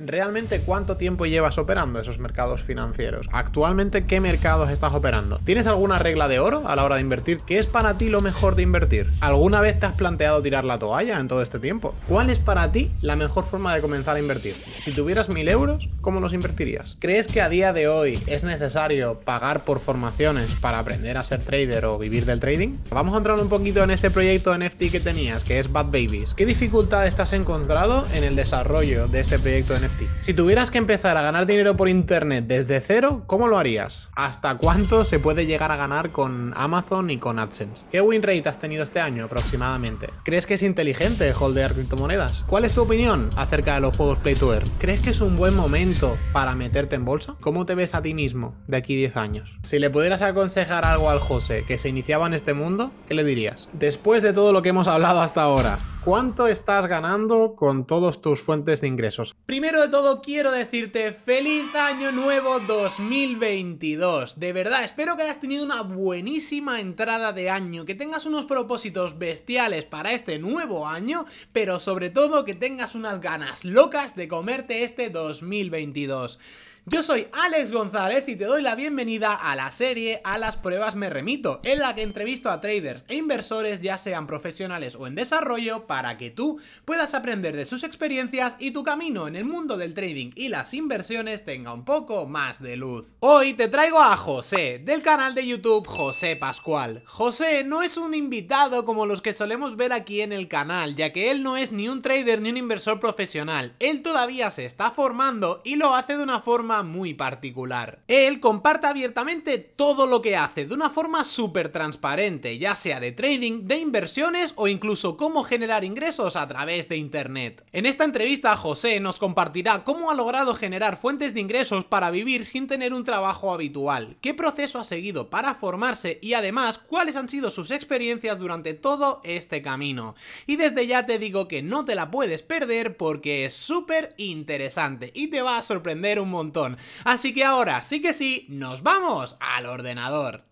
¿Realmente cuánto tiempo llevas operando esos mercados financieros? ¿Actualmente qué mercados estás operando? ¿Tienes alguna regla de oro a la hora de invertir? ¿Qué es para ti lo mejor de invertir? ¿Alguna vez te has planteado tirar la toalla en todo este tiempo? ¿Cuál es para ti la mejor forma de comenzar a invertir? Si tuvieras mil euros, ¿cómo los invertirías? ¿Crees que a día de hoy es necesario pagar por formaciones para aprender a ser trader o vivir del trading? Vamos a entrar un poquito en ese proyecto NFT que tenías, que es Bad Babies. ¿Qué dificultades te has encontrado en el desarrollo de este proyecto NFT? Si tuvieras que empezar a ganar dinero por internet desde cero, ¿cómo lo harías? ¿Hasta cuánto se puede llegar a ganar con Amazon y con AdSense? ¿Qué win rate has tenido este año aproximadamente? ¿Crees que es inteligente holdear criptomonedas? ¿Cuál es tu opinión acerca de los juegos Play to Earn? ¿Crees que es un buen momento para meterte en bolsa? ¿Cómo te ves a ti mismo de aquí 10 años? Si le pudieras aconsejar algo al José que se iniciaba en este mundo, ¿qué le dirías? Después de todo lo que hemos hablado hasta ahora, ¿Cuánto estás ganando con todas tus fuentes de ingresos? Primero de todo quiero decirte feliz año nuevo 2022. De verdad, espero que hayas tenido una buenísima entrada de año, que tengas unos propósitos bestiales para este nuevo año, pero sobre todo que tengas unas ganas locas de comerte este 2022. Yo soy Alex González y te doy la bienvenida a la serie A las pruebas me remito, en la que entrevisto a traders e inversores, ya sean profesionales o en desarrollo, para que tú puedas aprender de sus experiencias y tu camino en el mundo del trading y las inversiones tenga un poco más de luz. Hoy te traigo a José, del canal de YouTube José Pascual. José no es un invitado como los que solemos ver aquí en el canal, ya que él no es ni un trader ni un inversor profesional. Él todavía se está formando y lo hace de una forma muy particular. Él comparte abiertamente todo lo que hace de una forma súper transparente, ya sea de trading, de inversiones o incluso cómo generar ingresos a través de internet. En esta entrevista José nos compartirá cómo ha logrado generar fuentes de ingresos para vivir sin tener un trabajo habitual, qué proceso ha seguido para formarse y además cuáles han sido sus experiencias durante todo este camino. Y desde ya te digo que no te la puedes perder porque es súper interesante y te va a sorprender un montón. Así que ahora sí que sí, nos vamos al ordenador.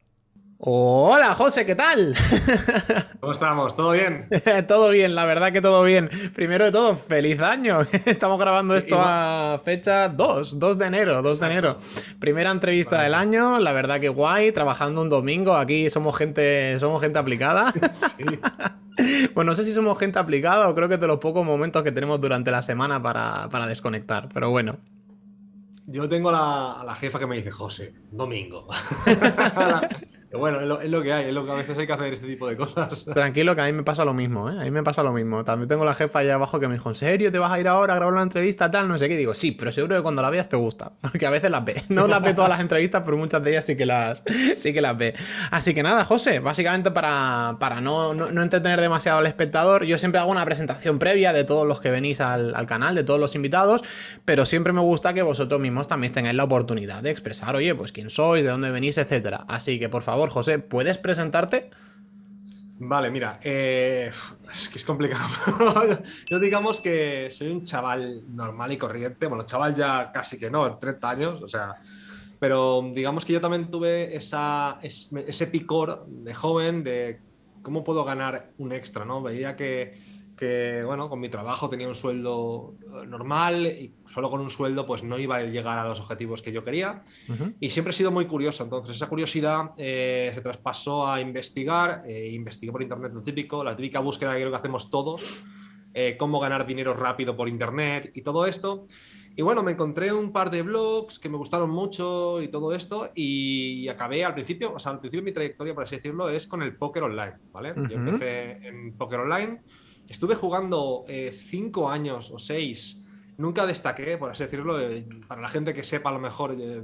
Hola José, ¿qué tal? ¿Cómo estamos? ¿Todo bien? todo bien, la verdad que todo bien. Primero de todo, feliz año. Estamos grabando esto a fecha 2, 2 de enero, 2 de enero. Primera entrevista del año, la verdad que guay, trabajando un domingo, aquí somos gente, somos gente aplicada. Bueno, no sé si somos gente aplicada o creo que es de los pocos momentos que tenemos durante la semana para, para desconectar, pero bueno. Yo tengo a la, jefa que me dice, José, domingo. bueno, es lo, que hay, es lo que a veces hay que hacer este tipo de cosas. Tranquilo, que a mí me pasa lo mismo, ¿eh? A mí me pasa lo mismo. También tengo la jefa allá abajo que me dijo, ¿en serio te vas a ir ahora a grabar una entrevista tal? No sé qué. digo, sí, pero seguro que cuando la veas te gusta. Porque a veces las ve. No las ve todas las entrevistas, pero muchas de ellas sí que las, sí que las ve. Así que nada, José, básicamente para, para no, no, entretener demasiado al espectador, yo siempre hago una presentación previa de todos los que venís al, al canal, de todos los invitados, pero siempre me gusta que vosotros mismos también tengáis la oportunidad de expresar, oye, pues quién sois, de dónde venís, etcétera. Así que por favor, José, ¿puedes presentarte? Vale, mira, eh, es que es complicado. Yo digamos que soy un chaval normal y corriente, bueno, chaval ya casi que no, 30 años, o sea, pero digamos que yo también tuve ese picor de joven de cómo puedo ganar un extra, ¿no? Veía que que, bueno, con mi trabajo tenía un sueldo eh, normal y solo con un sueldo pues no iba a llegar a los objetivos que yo quería. Y siempre he sido muy curioso, entonces esa curiosidad eh, se traspasó a investigar, eh, investigué por internet lo típico, la típica búsqueda que creo que hacemos todos, eh, cómo ganar dinero rápido por internet y todo esto. Y bueno, me encontré un par de blogs que me gustaron mucho y todo esto. Y acabé al principio, o sea, al principio mi trayectoria, por así decirlo, es con el póker online, ¿vale? Yo empecé en póker online, Estuve jugando eh, cinco años o seis. Nunca destaqué, por así decirlo. Eh, para la gente que sepa, a lo mejor eh,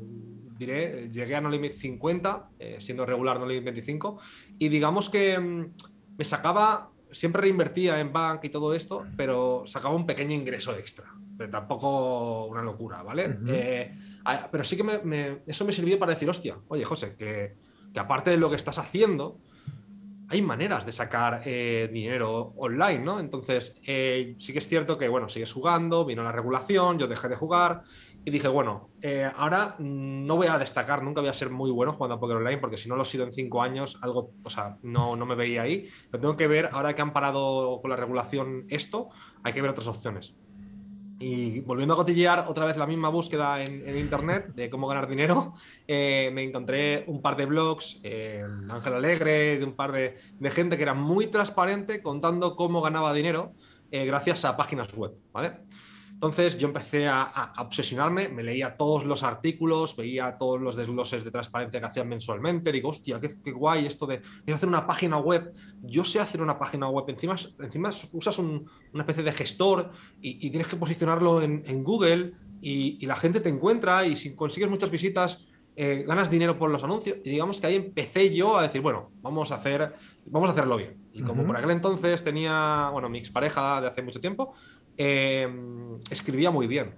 diré, llegué a No Limit 50, siendo regular No Limit 25. Y digamos que mm, me sacaba, siempre reinvertía en bank y todo esto, pero sacaba un pequeño ingreso extra. Pero tampoco una locura, ¿vale? pero sí que eso me sirvió para decir, hostia, oye, José, que aparte de lo que estás haciendo, hay maneras de sacar eh, dinero online, ¿no? Entonces, eh, sí que es cierto que, bueno, sigues jugando, vino la regulación, yo dejé de jugar y dije, bueno, eh, ahora no voy a destacar, nunca voy a ser muy bueno jugando a Poker Online, porque si no lo he sido en cinco años, algo, o sea, no, no me veía ahí. pero tengo que ver, ahora que han parado con la regulación esto, hay que ver otras opciones. Y volviendo a cotillear otra vez la misma búsqueda en, internet de cómo ganar dinero, eh, me encontré un par de blogs, eh, Ángel Alegre, de un par de, gente que era muy transparente contando cómo ganaba dinero eh, gracias a páginas web. ¿vale? Entonces yo empecé a, obsesionarme, me leía todos los artículos, veía todos los desgloses de transparencia que hacían mensualmente, digo, hostia, qué, guay esto de hacer una página web, yo sé hacer una página web, encima, encima usas una especie de gestor y, tienes que posicionarlo en, Google y, la gente te encuentra y si consigues muchas visitas... Eh, ganas dinero por los anuncios y digamos que ahí empecé yo a decir, bueno, vamos a, hacer, vamos a hacerlo bien. Y como por aquel entonces tenía, bueno, mi expareja de hace mucho tiempo, Em, escribía muy bien.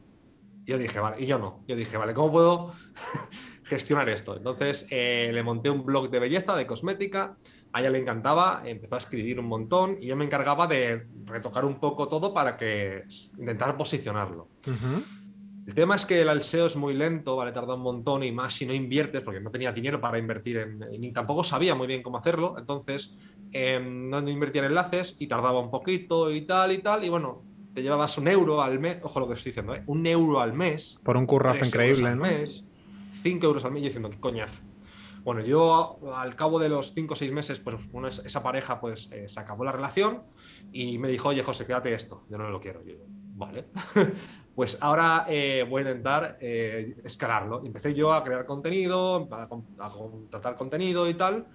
yo dije, vale, y yo no. Yo dije, vale, ¿cómo puedo gestionar esto? Entonces eh, le monté un blog de belleza, de cosmética. A ella le encantaba, empezó a escribir un montón y yo me encargaba de retocar un poco todo para que intentar posicionarlo. El tema es que el alseo es muy lento, vale, tarda un montón y más si no inviertes, porque no tenía dinero para invertir ni tampoco sabía muy bien cómo hacerlo, entonces em, no invertía en enlaces y tardaba un poquito y tal y tal, y bueno, te llevabas un euro al mes, ojo lo que estoy diciendo, ¿eh? un euro al mes. Por un currazo increíble, al mes, cinco euros al mes, yo diciendo, qué coñazo. Bueno, yo al cabo de los cinco o seis meses, pues esa pareja pues eh, se acabó la relación y me dijo, oye José, quédate esto, yo no lo quiero. Yo, vale, pues ahora eh, voy a intentar escalarlo. Empecé yo a crear contenido, a, contratar contenido y tal,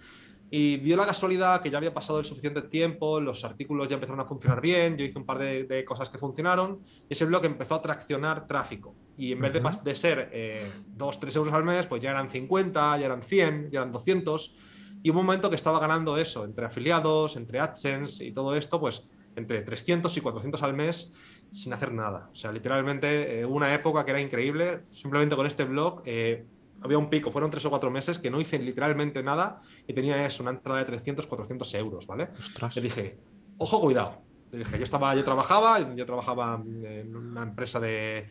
y dio la casualidad que ya había pasado el suficiente tiempo, los artículos ya empezaron a funcionar bien, yo hice un par de, cosas que funcionaron, y ese blog empezó a traccionar tráfico. Y en vez de, de ser 2, eh, 3 euros al mes, pues ya eran 50, ya eran 100, ya eran 200. Y un momento que estaba ganando eso, entre afiliados, entre AdSense y todo esto, pues entre 300 y 400 al mes sin hacer nada. O sea, literalmente eh, una época que era increíble, simplemente con este blog. Eh, había un pico, fueron tres o cuatro meses que no hice literalmente nada y tenía eso, una entrada de 300, 400 euros, ¿vale? Le dije, ojo, cuidado. Le dije, yo estaba, yo trabajaba, yo trabajaba en una empresa de,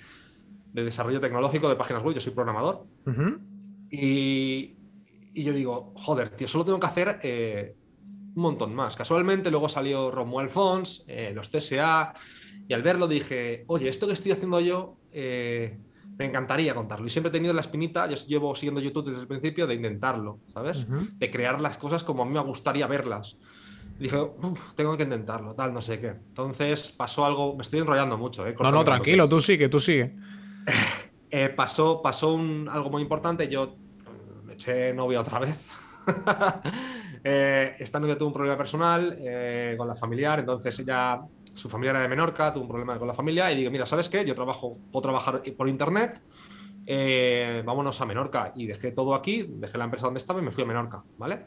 desarrollo tecnológico de páginas web, yo soy programador. y, y, yo digo, joder, tío, solo tengo que hacer eh, un montón más. Casualmente luego salió Romuald Fons, eh, los TSA, y al verlo dije, oye, esto que estoy haciendo yo... Eh, me encantaría contarlo. Y siempre he tenido la espinita, yo llevo siguiendo YouTube desde el principio, de intentarlo, ¿sabes? De crear las cosas como a mí me gustaría verlas. dije, tengo que intentarlo, tal, no sé qué. Entonces pasó algo, me estoy enrollando mucho. ¿eh? no, no, tranquilo, tú sigue, tú sigue. Eh, pasó pasó un, algo muy importante, yo mm, me eché novia otra vez. Eh, esta novia tuvo un problema personal eh, con la familiar, entonces ella su familia era de Menorca, tuvo un problema con la familia y dije, mira, ¿sabes qué? Yo trabajo, puedo trabajar por internet, eh, vámonos a Menorca. Y dejé todo aquí, dejé la empresa donde estaba y me fui a Menorca, ¿vale?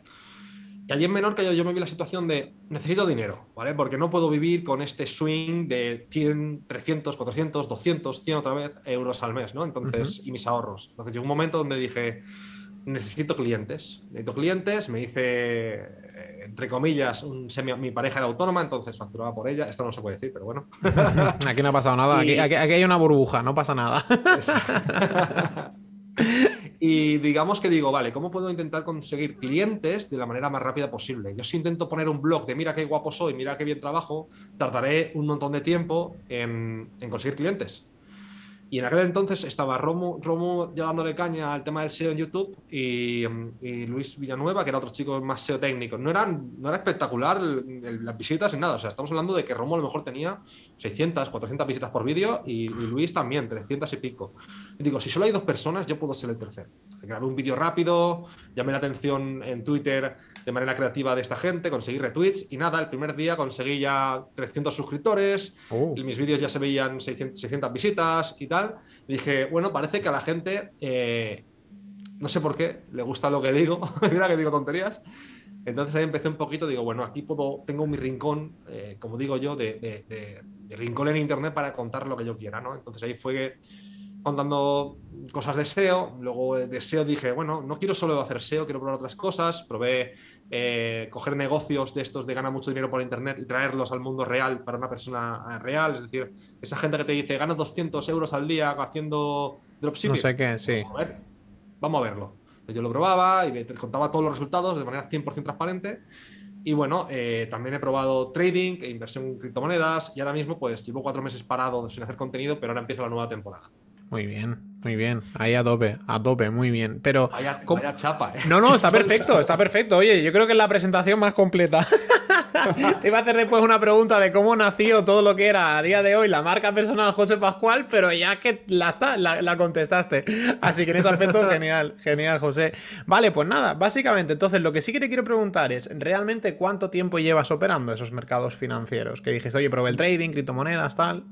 Y allí en Menorca yo, me vi la situación de necesito dinero, ¿vale? Porque no puedo vivir con este swing de 100, 300, 400, 200, 100 otra vez euros al mes, ¿no? Entonces, y mis ahorros. Entonces llegó un momento donde dije, necesito clientes. Necesito clientes, me hice, eh, entre comillas, mi pareja era autónoma, entonces facturaba por ella. Esto no se puede decir, pero bueno. aquí no ha pasado nada, aquí, hay una burbuja, no pasa nada. y digamos que digo, vale, ¿cómo puedo intentar conseguir clientes de la manera más rápida posible? Yo si intento poner un blog de mira qué guapo soy, mira qué bien trabajo, tardaré un montón de tiempo en conseguir clientes. Y en aquel entonces estaba Romo, Romo ya dándole caña al tema del SEO en YouTube y, Luis Villanueva, que era otro chico más SEO técnico. No, eran, no era espectacular las visitas ni nada. O sea, estamos hablando de que Romo a lo mejor tenía 600, 400 visitas por vídeo y, Luis también, 300 y pico. digo, si solo hay dos personas, yo puedo ser el tercero grabé un vídeo rápido, llamé la atención en Twitter de manera creativa de esta gente, conseguí retweets y nada, el primer día conseguí ya 300 suscriptores, y oh. mis vídeos ya se veían 600, visitas y tal. dije, bueno, parece que a la gente, eh, no sé por qué, le gusta lo que digo, mira que digo tonterías. Entonces ahí empecé un poquito, digo, bueno, aquí puedo, tengo mi rincón, eh, como digo yo, de, rincón en Internet para contar lo que yo quiera, ¿no? Entonces ahí fue que contando cosas de SEO. Luego eh, de SEO dije, bueno, no quiero solo hacer SEO, quiero probar otras cosas. Probé eh, coger negocios de estos de ganar mucho dinero por Internet y traerlos al mundo real para una persona eh, real. Es decir, esa gente que te dice, ganas 200 euros al día haciendo dropshipping. No sé qué, sí. Vamos a, verlo. Yo lo probaba y contaba todos los resultados de manera 100% transparente. Y bueno, también he probado trading e inversión en criptomonedas y ahora mismo pues llevo cuatro meses parado sin hacer contenido, pero ahora empieza la nueva temporada. Muy bien, muy bien. Ahí a tope, a tope, muy bien. Pero. chapa, ¿eh? No, no, está perfecto, está perfecto. Oye, yo creo que es la presentación más completa. Te iba a hacer después una pregunta de cómo nació todo lo que era a día de hoy la marca personal José Pascual, pero ya que la, la contestaste. Así que en ese aspecto, genial, genial, José. Vale, pues nada, básicamente, entonces lo que sí que te quiero preguntar es, ¿realmente cuánto tiempo llevas operando esos mercados financieros? Que dijiste, oye, probé el trading, criptomonedas, tal.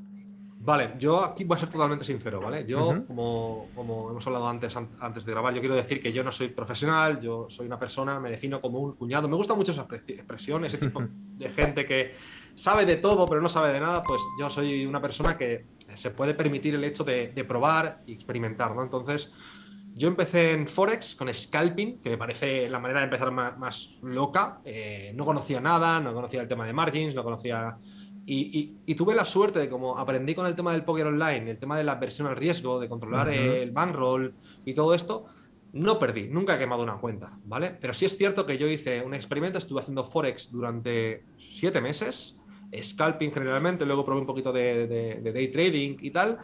Vale, yo aquí voy a ser totalmente sincero, ¿vale? Yo, como, como, hemos hablado antes, antes de grabar, yo quiero decir que yo no soy profesional, yo soy una persona, me defino como un cuñado. Me gusta mucho esas expresiones, ese tipo de gente que sabe de todo pero no sabe de nada, pues yo soy una persona que se puede permitir el hecho de, probar y experimentar, ¿no? Entonces, yo empecé en Forex con scalping, que me parece la manera de empezar más, loca. Eh, no conocía nada, no conocía el tema de margins, no conocía y, tuve la suerte de como aprendí con el tema del póker online, el tema de la versión al riesgo, de controlar el bankroll y todo esto, no perdí, nunca he quemado una cuenta, ¿vale? Pero sí es cierto que yo hice un experimento, estuve haciendo Forex durante siete meses, scalping generalmente, luego probé un poquito de, de day trading y tal,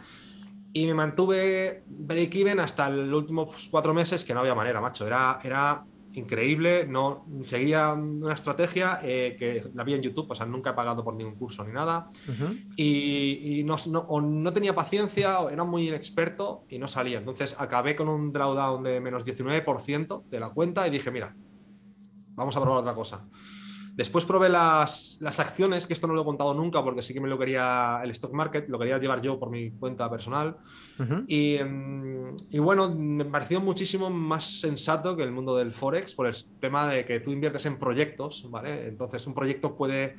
y me mantuve break-even hasta los últimos pues, cuatro meses que no había manera, macho, era, era increíble. No, seguía una estrategia eh, que la vi en YouTube, o sea, nunca he pagado por ningún curso ni nada. Y, no, no, no, tenía paciencia, o era muy inexperto y no salía. Entonces acabé con un drawdown de menos 19% de la cuenta y dije, mira, vamos a probar otra cosa. Después probé las, acciones, que esto no lo he contado nunca porque sí que me lo quería el stock market, lo quería llevar yo por mi cuenta personal. Mm, y, bueno, me pareció muchísimo más sensato que el mundo del Forex por el tema de que tú inviertes en proyectos, ¿vale? Entonces un proyecto puede,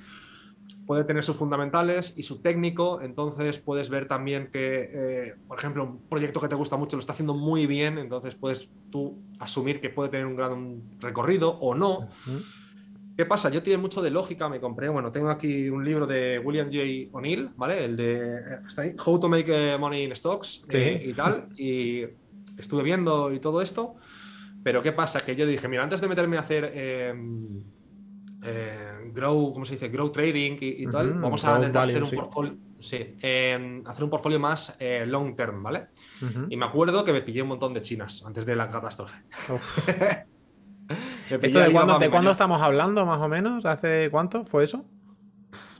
puede tener sus fundamentales y su técnico, entonces puedes ver también que, eh, por ejemplo, un proyecto que te gusta mucho lo está haciendo muy bien, entonces puedes tú asumir que puede tener un gran recorrido o no. ¿Qué pasa? Yo tiene mucho de lógica, me compré, bueno, tengo aquí un libro de William J. O'Neill, ¿vale? El de eh, How to Make eh, Money in Stocks eh, y tal, y estuve viendo y todo esto, pero ¿qué pasa? Que yo dije, mira, antes de meterme a hacer em, grow, ¿cómo se dice? Grow trading y, tal, vamos a intentar hacer un portfolio. Em, hacer un portfolio más long term, ¿vale? Y me acuerdo que me pillé un montón de chinas antes de la catástrofe. de cuándo, estamos hablando, más o menos? ¿Hace cuánto fue eso?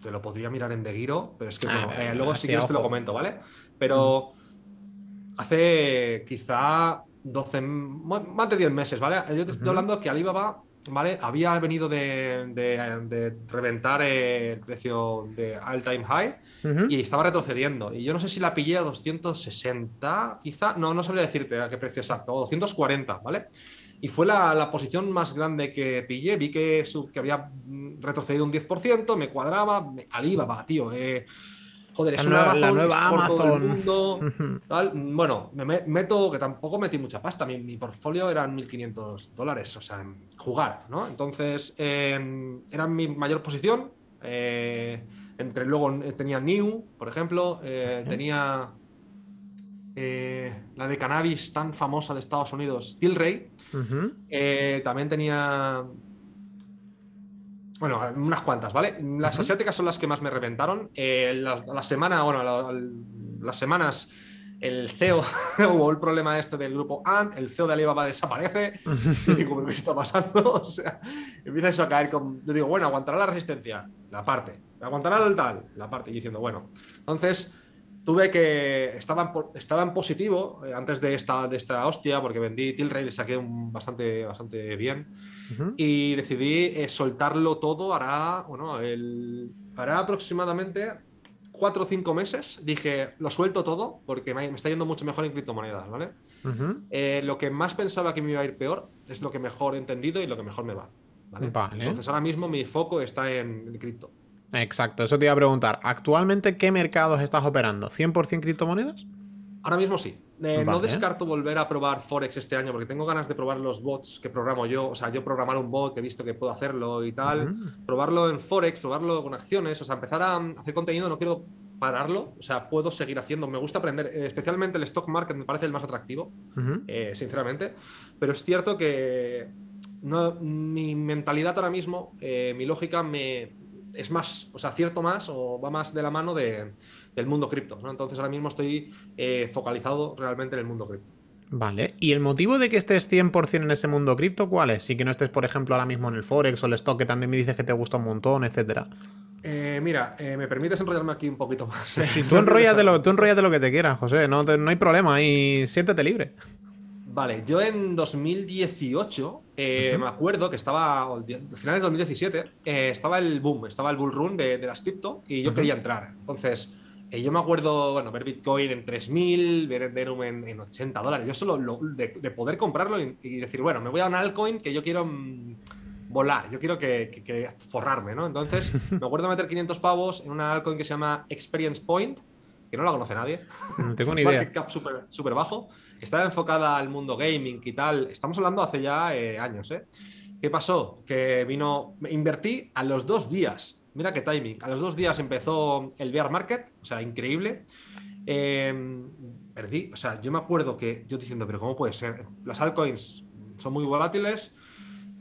Te lo podría mirar en De Giro, pero es que ah, eh, luego si quieres te lo comento, ¿vale? Pero mm. hace quizá 12, más de 10 meses, ¿vale? Yo te estoy hablando que Alibaba, ¿vale? Había venido de, reventar el precio de all time high y estaba retrocediendo. Y yo no sé si la pillé a 260, quizá, no, no sabría decirte a qué precio exacto, 240, ¿vale? y fue la, posición más grande que pillé. Vi que, que había mm, retrocedido un 10%, me cuadraba, me, al tío. Eh. joder, es una la nueva Amazon. Mundo, Bueno, me meto, que tampoco metí mucha pasta, mi, mi portfolio eran 1.500 dólares, o sea, jugar, ¿no? Entonces, em, era mi mayor posición. Eh, entre luego eh, tenía New, por ejemplo, tenía eh, la de cannabis tan famosa de Estados Unidos, Tilray, eh, también tenía. Bueno, unas cuantas, ¿vale? Las asiáticas son las que más me reventaron. Eh, la, semana, bueno, las semanas, el CEO, hubo el problema este del grupo Ant, el CEO de Alibaba desaparece. y digo, ¿qué está pasando? O sea, empieza eso a caer Yo digo, bueno, aguantará la resistencia, la parte. Aguantará el tal, la parte. Y diciendo, bueno. Entonces, tuve que. Estaba en, positivo eh, antes de esta, de esta hostia, porque vendí Tilray y le saqué un bastante, bastante bien. Y decidí eh, soltarlo todo. Hará, bueno, el, aproximadamente cuatro o cinco meses. Dije, lo suelto todo porque me, está yendo mucho mejor en criptomonedas, ¿vale? Eh, lo que más pensaba que me iba a ir peor es lo que mejor he entendido y lo que mejor me va. vale. Entonces ahora mismo mi foco está en el cripto. Exacto, eso te iba a preguntar. ¿Actualmente qué mercados estás operando? ¿100% criptomonedas? Ahora mismo sí. Eh, no descarto volver a probar Forex este año porque tengo ganas de probar los bots que programo yo. O sea, yo programar un bot, he visto que puedo hacerlo y tal. Probarlo en Forex, probarlo con acciones. O sea, empezar a hacer contenido, no quiero pararlo. O sea, puedo seguir haciendo. Me gusta aprender. Eh, especialmente el stock market me parece el más atractivo, eh, sinceramente. Pero es cierto que mi mentalidad ahora mismo, mi lógica me, es más, o sea, acierto más o va más de la mano del mundo cripto. ¿no? Entonces ahora mismo estoy eh, focalizado realmente en el mundo cripto. Vale, ¿y el motivo de que estés 100% en ese mundo cripto cuál es? Y que no estés, por ejemplo, ahora mismo en el Forex o el Stock, que también me dices que te gusta un montón, etcétera. Eh, mira, eh, me permites enrollarme aquí un poquito más. Sí, tú, enrollas de lo, lo que te quieras, José, no, no hay problema y siéntete libre. Vale, yo en 2018 eh, me acuerdo que estaba, al final de 2017, eh, estaba el boom, estaba el bull run de, las cripto y yo quería entrar. Entonces, eh, yo me acuerdo, bueno, ver Bitcoin en 3.000, ver Ethereum en, 80 dólares. Yo solo de, poder comprarlo y, decir, bueno, me voy a un altcoin que yo quiero mm, volar, yo quiero que, forrarme, ¿no? Entonces, me acuerdo meter 500 pavos en una altcoin que se llama Experience Point que no la conoce nadie. No tengo ni idea. Market cap súper bajo. Estaba enfocada al mundo gaming y tal. Estamos hablando hace ya eh, años, ¿eh? ¿Qué pasó? Que vino, invertí a los dos días. Mira qué timing. A los dos días empezó el VR Market, o sea, increíble. Em, perdí, o sea, yo me acuerdo que yo diciendo, pero ¿cómo puede ser? Las altcoins son muy volátiles.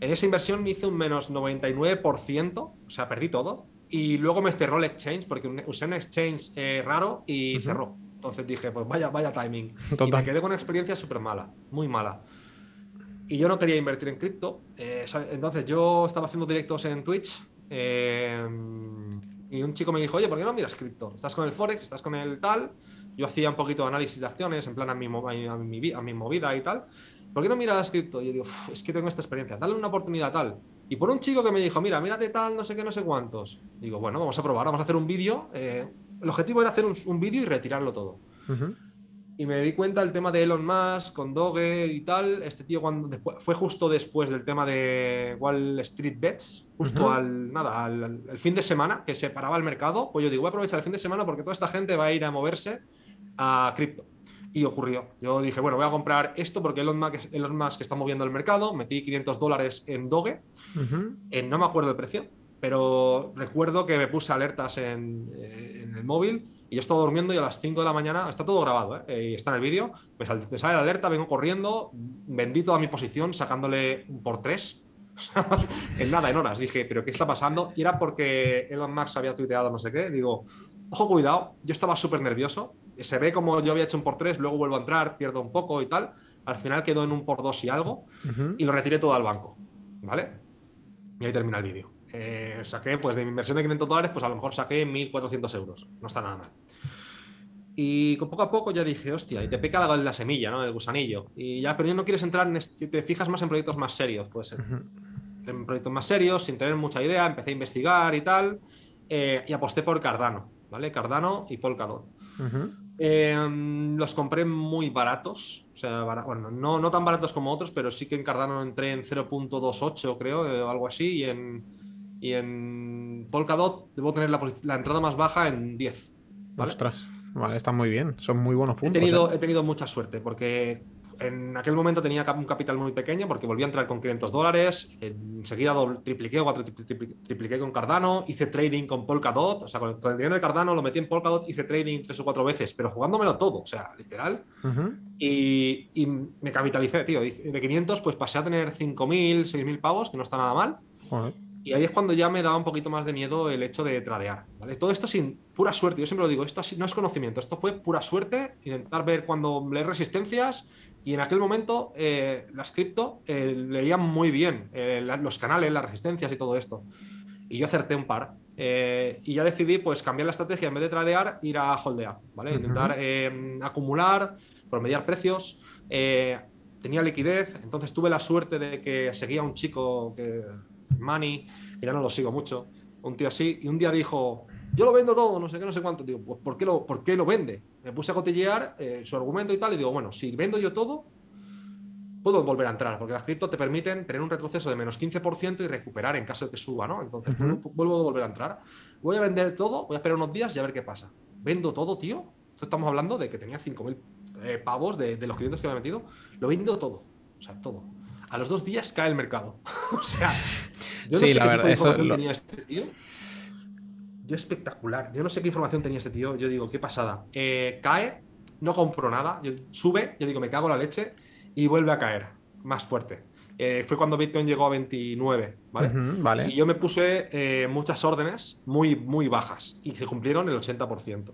En esa inversión me hice un menos 99%, o sea, perdí todo y luego me cerró el exchange porque usé un exchange eh, raro y cerró. Entonces dije, pues vaya, vaya timing. Y me quedé con una experiencia súper mala, muy mala. Y yo no quería invertir en cripto. Eh, entonces yo estaba haciendo directos en Twitch eh, y un chico me dijo, oye, ¿por qué no miras cripto? Estás con el Forex, estás con el tal. Yo hacía un poquito de análisis de acciones, en plan a mi, a mi, a mi movida y tal. ¿Por qué no miras cripto? Y yo digo, es que tengo esta experiencia, dale una oportunidad tal. Y por un chico que me dijo, mira, mira de tal, no sé qué, no sé cuántos. Digo, bueno, vamos a probar, vamos a hacer un vídeo. Eh, el objetivo era hacer un, vídeo y retirarlo todo. Y me di cuenta del tema de Elon Musk con Doge y tal. Este tío cuando, después, fue justo después del tema de Wall Street Bets, justo al, nada, al, el fin de semana que se paraba el mercado. Pues yo digo, voy a aprovechar el fin de semana porque toda esta gente va a ir a moverse a cripto y ocurrió. Yo dije, bueno, voy a comprar esto porque Elon Musk, más está moviendo el mercado, metí 500 dólares en Doge, en, no me acuerdo el precio, pero recuerdo que me puse alertas en, eh, el móvil y yo estaba durmiendo y a las 5 de la mañana, está todo grabado ¿eh? Eh, y está en el vídeo, Pues al la alerta, vengo corriendo, vendí a mi posición sacándole por 3. en nada, en horas. Dije, ¿pero qué está pasando? Y era porque Elon Musk había tuiteado no sé qué. Digo, ojo, cuidado, yo estaba súper nervioso se ve como yo había hecho un por tres, luego vuelvo a entrar, pierdo un poco y tal. Al final quedó en un por dos y algo y lo retiré todo al banco, ¿vale? Y ahí termina el vídeo. Eh, saqué, pues de mi inversión de 500 dólares, pues a lo mejor saqué 1.400 euros. No está nada mal. Y poco a poco ya dije, hostia, y te pica la, la semilla, ¿no? El gusanillo. Y ya, pero ya no quieres entrar este, te fijas más en proyectos más serios, puede ser. En proyectos más serios, sin tener mucha idea, empecé a investigar y tal. Eh, y aposté por Cardano, ¿vale? Cardano y Polkadot. Uh Em, los compré muy baratos, o sea, bueno, no, no, tan baratos como otros, pero sí que en Cardano entré en 0.28, creo, eh, o algo así, y en, y Polkadot debo tener la, entrada más baja en 10. Ostras, vale, está muy bien, son muy buenos puntos. Eh. he tenido mucha suerte, porque en aquel momento tenía un capital muy pequeño porque volví a entrar con 500 dólares, enseguida tripliqué o tripliqué con Cardano, hice trading con Polkadot, o sea, con, el dinero de Cardano lo metí en Polkadot, hice trading tres o cuatro veces, pero jugándomelo todo, o sea, literal. y, me capitalicé, tío, de 500 pues pasé a tener 5.000, 6.000 pavos, que no está nada mal. Y ahí es cuando ya me daba un poquito más de miedo el hecho de tradear. ¿vale? Todo esto sin pura suerte. Yo siempre lo digo, esto no es conocimiento, esto fue pura suerte, intentar ver cuando leer resistencias, y en aquel momento eh, las cripto leía eh, leían muy bien eh, los canales, las resistencias y todo esto. Y yo acerté un par. Eh, y ya decidí pues cambiar la estrategia, en vez de tradear, ir a holdear, ¿vale? Intentar em, acumular, promediar precios tenía liquidez, entonces tuve la suerte de que seguía un chico que Manny, que ya no lo sigo mucho, un tío así, y un día dijo, yo lo vendo todo, no sé qué, no sé cuánto. Digo, pues, ¿por qué lo, por qué lo vende? Me puse a cotillear eh, su argumento y tal, y digo, bueno, si vendo yo todo, puedo volver a entrar, porque las criptos te permiten tener un retroceso de menos 15% y recuperar en caso de que suba, ¿no? Entonces, vuelvo a volver a entrar. Voy a vender todo, voy a esperar unos días y a ver qué pasa. Vendo todo, tío. estamos hablando de que tenía 5.000 eh, pavos de, los clientes que me he metido. Lo vendo todo, o sea, todo. A los dos días cae el mercado. o sea, yo no sí, sé la qué verdad, tenía este tío yo espectacular. Yo no sé qué información tenía este tío. Yo digo, qué pasada. Eh, cae, no compro nada. Yo, sube, yo digo, me cago la leche y vuelve a caer más fuerte. Eh, fue cuando Bitcoin llegó a 29, ¿vale? Y yo me puse eh, muchas órdenes muy, muy bajas y se cumplieron el 80%.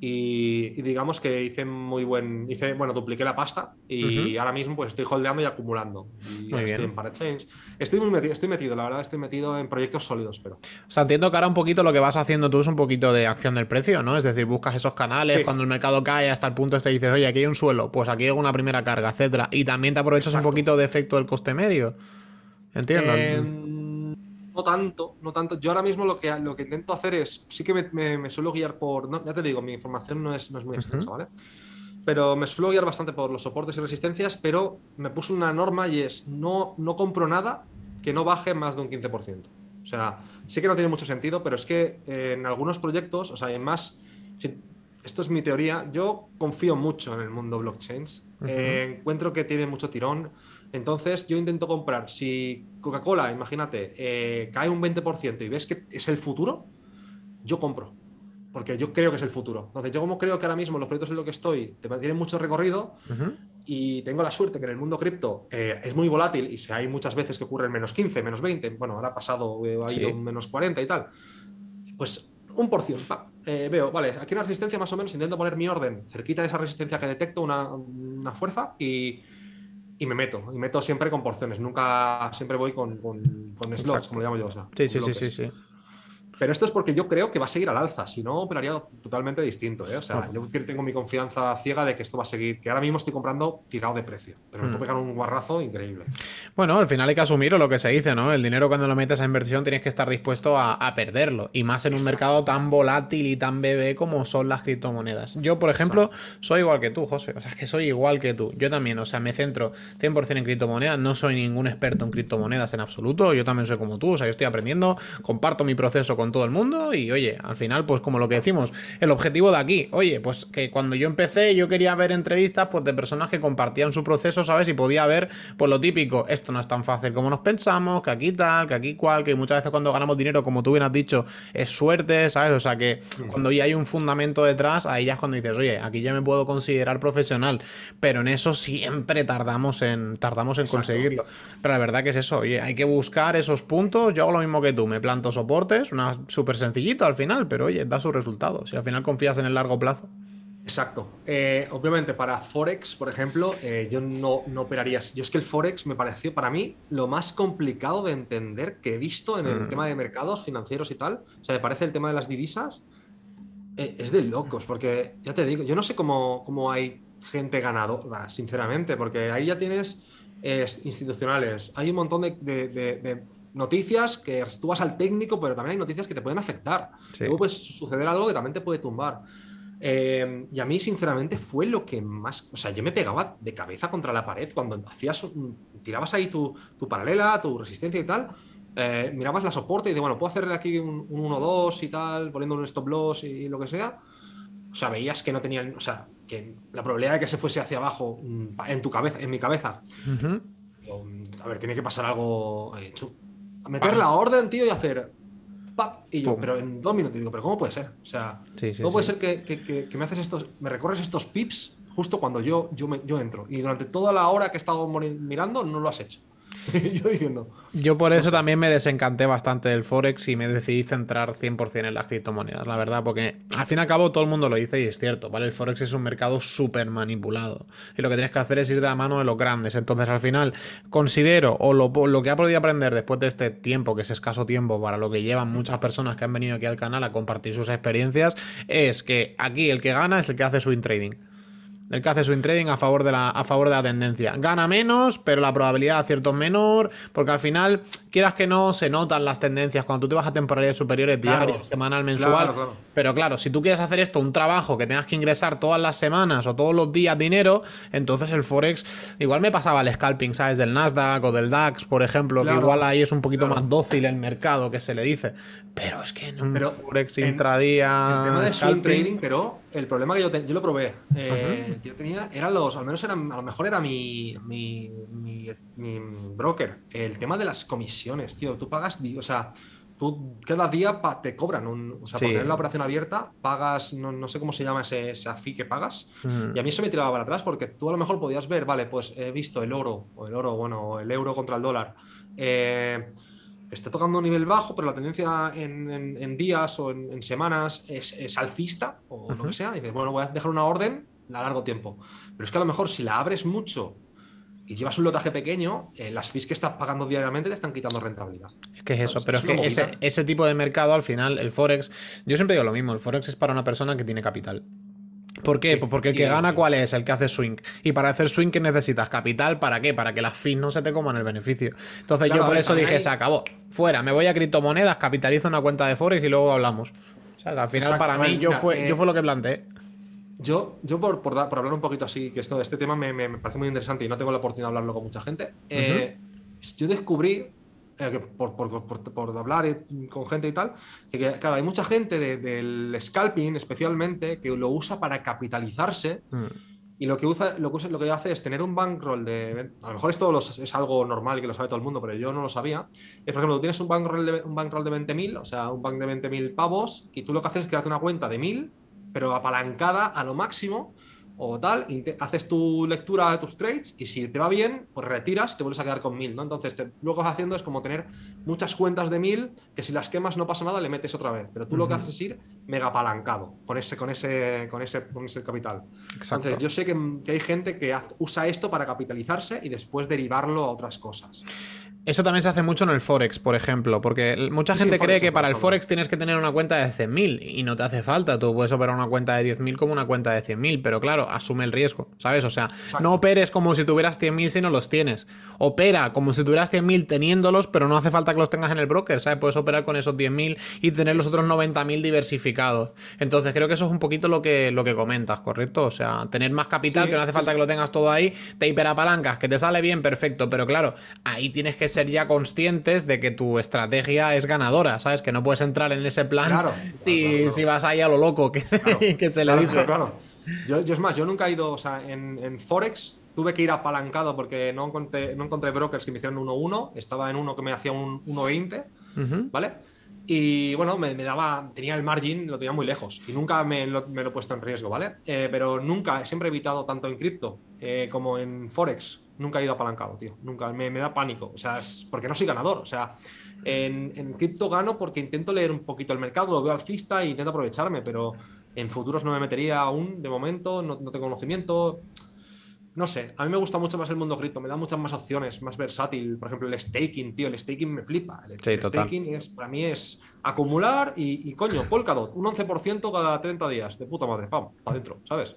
Y, digamos que hice muy buen, hice, bueno, dupliqué la pasta y ahora mismo pues estoy holdeando y acumulando. muy estoy bien. Estoy muy metido, estoy metido, la verdad, estoy metido en proyectos sólidos, pero. O sea, entiendo que ahora un poquito lo que vas haciendo tú es un poquito de acción del precio, ¿no? Es decir, buscas esos canales, cuando el mercado cae hasta el punto este dices, oye, aquí hay un suelo, pues aquí hay una primera carga, etcétera. Y también te aprovechas un poquito de efecto del coste medio. Entiendo. Em, no tanto, no tanto. Yo ahora mismo lo que, lo que intento hacer es, sí que me, suelo guiar por, ya te digo, mi información no es, no es muy extensa, ¿vale? Pero me suelo guiar bastante por los soportes y resistencias, pero me puse una norma y es, no, no compro nada que no baje más de un 15%. O sea, sí que no tiene mucho sentido, pero es que eh, en algunos proyectos, o sea, en más, esto es mi teoría, yo confío mucho en el mundo blockchains, eh, encuentro que tiene mucho tirón entonces yo intento comprar, si Coca-Cola, imagínate, eh, cae un 20% y ves que es el futuro, yo compro, porque yo creo que es el futuro. Entonces yo como creo que ahora mismo los proyectos en los que estoy te tienen mucho recorrido y tengo la suerte que en el mundo cripto eh, es muy volátil y si hay muchas veces que ocurren menos 15, menos 20, bueno, ahora ha pasado, eh, ha ido menos 40 y tal, pues un porción, veo, vale, aquí una resistencia más o menos, intento poner mi orden cerquita de esa resistencia que detecto, una fuerza, y y me meto. Y meto siempre con porciones, nunca siempre voy con, con, slots, como le llamo yo. O sea, sí, sí, sí, sí. Pero esto es porque yo creo que va a seguir al alza, si no, operaría totalmente distinto. ¿eh? O sea, yo tengo mi confianza ciega de que esto va a seguir, que ahora mismo estoy comprando tirado de precio, pero me mm. un guarrazo increíble. Bueno, al final hay que asumir lo que se dice, ¿no? El dinero cuando lo metes a inversión tienes que estar dispuesto a, perderlo, y más en un mercado tan volátil y tan bebé como son las criptomonedas. Yo, por ejemplo, soy igual que tú, José, o sea, es que soy igual que tú. Yo también, o sea, me centro 100% en criptomonedas, no soy ningún experto en criptomonedas en absoluto, yo también soy como tú, o sea, yo estoy aprendiendo, comparto mi proceso con todo el mundo y oye, al final pues como lo que decimos, el objetivo de aquí, oye, pues que cuando yo empecé yo quería ver entrevistas pues de personas que compartían su proceso, ¿sabes? Y podía ver pues lo típico, esto no es tan fácil como nos pensamos, que aquí tal, que aquí cual, que muchas veces cuando ganamos dinero, como tú bien has dicho, es suerte, ¿sabes? O sea que cuando ya hay un fundamento detrás, ahí ya es cuando dices, oye, aquí ya me puedo considerar profesional, pero en eso siempre tardamos en, tardamos en conseguirlo. Pero la verdad que es eso, oye, hay que buscar esos puntos, yo hago lo mismo que tú, me planto soportes, unas súper sencillito al final, pero oye, da sus resultados. Si al final confías en el largo plazo. Exacto. Eh, obviamente para Forex, por ejemplo, eh, yo no, no operaría. Yo es que el Forex me pareció para mí lo más complicado de entender que he visto en el mm. tema de mercados financieros y tal. O sea, me parece el tema de las divisas eh, es de locos, porque ya te digo, yo no sé cómo, cómo hay gente ganadora, sinceramente, porque ahí ya tienes institucionales, hay un montón de, de noticias que tú vas al técnico, pero también hay noticias que te pueden afectar. Luego puede suceder algo que también te puede tumbar. Eh, y a mí, sinceramente, fue lo que más. O sea, yo me pegaba de cabeza contra la pared cuando hacías, tirabas ahí tu, tu paralela, tu resistencia y tal. Eh, mirabas la soporte y de bueno, puedo hacerle aquí un, 1-2 y tal, poniendo un stop loss y, lo que sea. O sea, veías que no tenían. O sea, que la probabilidad de que se fuese hacia abajo mm, en tu cabeza, en mi cabeza. A ver, tiene que pasar algo eh, meter la orden, tío, y hacer. ¡Pap! Y yo, pero en dos minutos, digo, pero ¿cómo puede ser? O sea, ¿cómo puede ser que, que, me haces estos, me recorres estos pips justo cuando yo, yo, me, yo entro? Y durante toda la hora que he estado mirando, no lo has hecho. yo diciendo. Yo por eso también me desencanté bastante del Forex y me decidí centrar 100% en las criptomonedas, la verdad, porque al fin y al cabo todo el mundo lo dice y es cierto, ¿vale? El Forex es un mercado súper manipulado y lo que tienes que hacer es ir de la mano de los grandes. Entonces al final considero, o lo, lo que ha podido aprender después de este tiempo, que es escaso tiempo para lo que llevan muchas personas que han venido aquí al canal a compartir sus experiencias, es que aquí el que gana es el que hace swing trading. El que hace swing trading a favor, de la, a favor de la tendencia. Gana menos, pero la probabilidad de acierto es menor, porque al final, quieras que no, se notan las tendencias cuando tú te vas a temporalidades superiores, diarios, semanal, mensual. Pero claro, si tú quieres hacer esto, un trabajo que tengas que ingresar todas las semanas o todos los días dinero, entonces el Forex, igual me pasaba el scalping, ¿sabes? Del Nasdaq o del DAX, por ejemplo, que igual ahí es un poquito más dócil el mercado que se le dice. Pero es que en un Forex intradía. de scalping, trading, pero el problema que yo, yo lo probé, eh, yo tenía, eran los, al menos eran, a lo mejor era mi, mi, mi, broker, el tema de las comisiones, tío, tú pagas, o sea, tú cada día te cobran, o sea, por tener la operación abierta, pagas, no, sé cómo se llama ese, esa fee que pagas, y a mí eso me tiraba para atrás porque tú a lo mejor podías ver, vale, pues he visto el oro, o el oro, bueno, el euro contra el dólar, eh, está tocando nivel bajo, pero la tendencia en, días o en, semanas es, alcista o lo que sea, dices, bueno, voy a dejar una orden a largo tiempo. Pero es que a lo mejor si la abres mucho y llevas un lotaje pequeño, eh, las fees que estás pagando diariamente te están quitando rentabilidad. Es que es eso, pero es, que ese, tipo de mercado al final, el Forex, yo siempre digo lo mismo, el Forex es para una persona que tiene capital. ¿Por qué? pues porque el que gana, ¿cuál es? El que hace swing. Y para hacer swing, ¿qué necesitas? Capital, ¿para qué? Para que las fees no se te coman el beneficio. Entonces yo por eso dije, se acabó. Fuera, me voy a criptomonedas, capitalizo una cuenta de Forex y luego hablamos. O sea, al final para mí yo, fue, eh, yo fue lo que planteé. Yo, yo por, por, hablar un poquito así, que esto de este tema me, parece muy interesante y no tengo la oportunidad de hablarlo con mucha gente, eh, yo descubrí eh, por, por, por, por, hablar eh, con gente y tal, que, claro, hay mucha gente del scalping especialmente que lo usa para capitalizarse. Mm. Y lo que, usa, lo, que lo que hace es tener un bankroll de. A lo mejor esto es algo normal que lo sabe todo el mundo, pero yo no lo sabía. Es, por ejemplo, tú tienes un bankroll de, un bankroll de 20.000, o sea, un bank de 20.000 pavos, y tú lo que haces es crearte una cuenta de 1.000, pero apalancada a lo máximo, o tal, haces tu lectura de tus trades y si te va bien, pues retiras, te vuelves a quedar con mil, ¿no? Entonces, lo que vas haciendo es como tener muchas cuentas de mil que si las quemas no pasa nada, le metes otra vez, pero tú lo que haces es ir mega apalancado con ese, con ese, con ese, con ese capital. Entonces, yo sé que hay gente que usa esto para capitalizarse y después derivarlo a otras cosas. Eso también se hace mucho en el Forex, por ejemplo, porque mucha gente cree que para el Forex tienes que tener una cuenta de 100.000 y no te hace falta. Tú puedes operar una cuenta de 10.000 como una cuenta de 100.000, pero claro, asume el riesgo, ¿sabes? O sea, no operes como si tuvieras 100.000 si no los tienes. Opera como si tuvieras 100.000 teniéndolos, pero no hace falta que los tengas en el broker, ¿sabes? Puedes operar con esos 10.000 y tener los otros 90.000 diversificados. Entonces, creo que eso es un poquito lo que, lo que comentas, ¿correcto? O sea, tener más capital, que no hace falta que lo tengas todo ahí, te hiperapalancas que te sale bien, perfecto, pero claro, ahí tienes que ser ser ya conscientes de que tu estrategia es ganadora, ¿sabes? Que no puedes entrar en ese plan y si, vas ahí a lo loco, que, se le dice. Claro, yo, es más, yo nunca he ido, o sea, en, Forex tuve que ir apalancado porque no encontré, no encontré brokers que me hicieran 1-1, estaba en uno que me hacía un 1-20, ¿vale? Y bueno, me, daba, tenía el margin, lo tenía muy lejos y nunca me lo, he puesto en riesgo, ¿vale? Eh, pero nunca, siempre he evitado tanto en cripto eh, como en Forex nunca he ido apalancado, tío. Nunca. Me, da pánico. O sea, es porque no soy ganador. O sea, en, cripto gano porque intento leer un poquito el mercado, lo veo alcista e intento aprovecharme, pero en futuros no me metería aún, de momento, no, tengo conocimiento. No sé, a mí me gusta mucho más el mundo cripto, me da muchas más opciones, más versátil. Por ejemplo, el staking, tío, el staking me flipa. El, staking es, para mí es acumular y, y coño, Polkadot, un 11% cada 30 días, de puta madre, Vamos, para adentro, ¿sabes?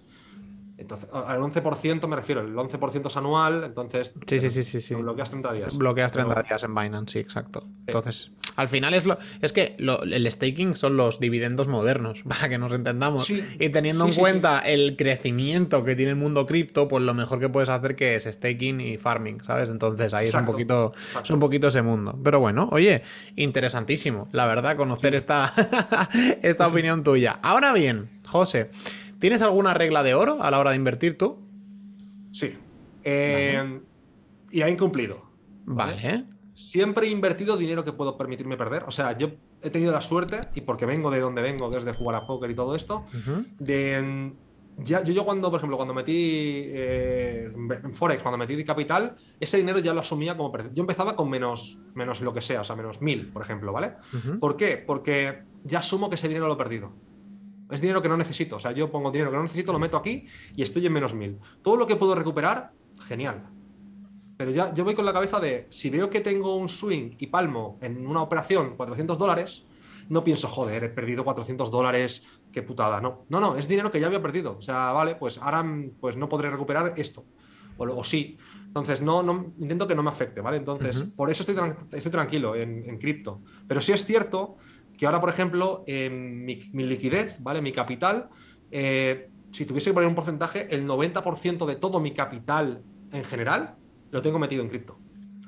Entonces, al 11% me refiero, el 11% es anual, entonces sí, sí, sí, bloqueas 30 días. Bloqueas 30 días en Binance, sí, exacto. Entonces, al final es lo es que el staking son los dividendos modernos, para que nos entendamos. Y teniendo en cuenta el crecimiento que tiene el mundo cripto, pues lo mejor que puedes hacer que es staking y farming, ¿sabes? Entonces, ahí es un poquito es un poquito ese mundo. Pero bueno, oye, interesantísimo, la verdad conocer esta esta opinión tuya. Ahora bien, José, ¿Tienes alguna regla de oro a la hora de invertir tú? Sí. Y ha incumplido. Vale. Siempre he invertido dinero que puedo permitirme perder. O sea, yo he tenido la suerte, y porque vengo de donde vengo, desde jugar a póker y todo esto, de... Ya, yo, cuando, por ejemplo, cuando metí eh, en Forex, cuando metí capital, ese dinero ya lo asumía como... Yo empezaba con menos, menos lo que sea, o sea, menos mil, por ejemplo, ¿vale? ¿Por qué? Porque ya asumo que ese dinero lo he perdido. Es dinero que no necesito. O sea, yo pongo dinero que no necesito, lo meto aquí y estoy en menos mil. Todo lo que puedo recuperar, genial. Pero ya yo voy con la cabeza de, si veo que tengo un swing y palmo en una operación 400 dólares, no pienso, joder, he perdido 400 dólares, qué putada. No, no, no, es dinero que ya había perdido. O sea, vale, pues ahora pues no podré recuperar esto. O, sí. Entonces, no, intento que no me afecte, ¿vale? Entonces, por eso estoy, estoy tranquilo en, en cripto. Pero si es cierto que ahora, por ejemplo, en mi, liquidez, ¿vale? Mi capital, eh, si tuviese que poner un porcentaje, el 90% de todo mi capital en general lo tengo metido en cripto.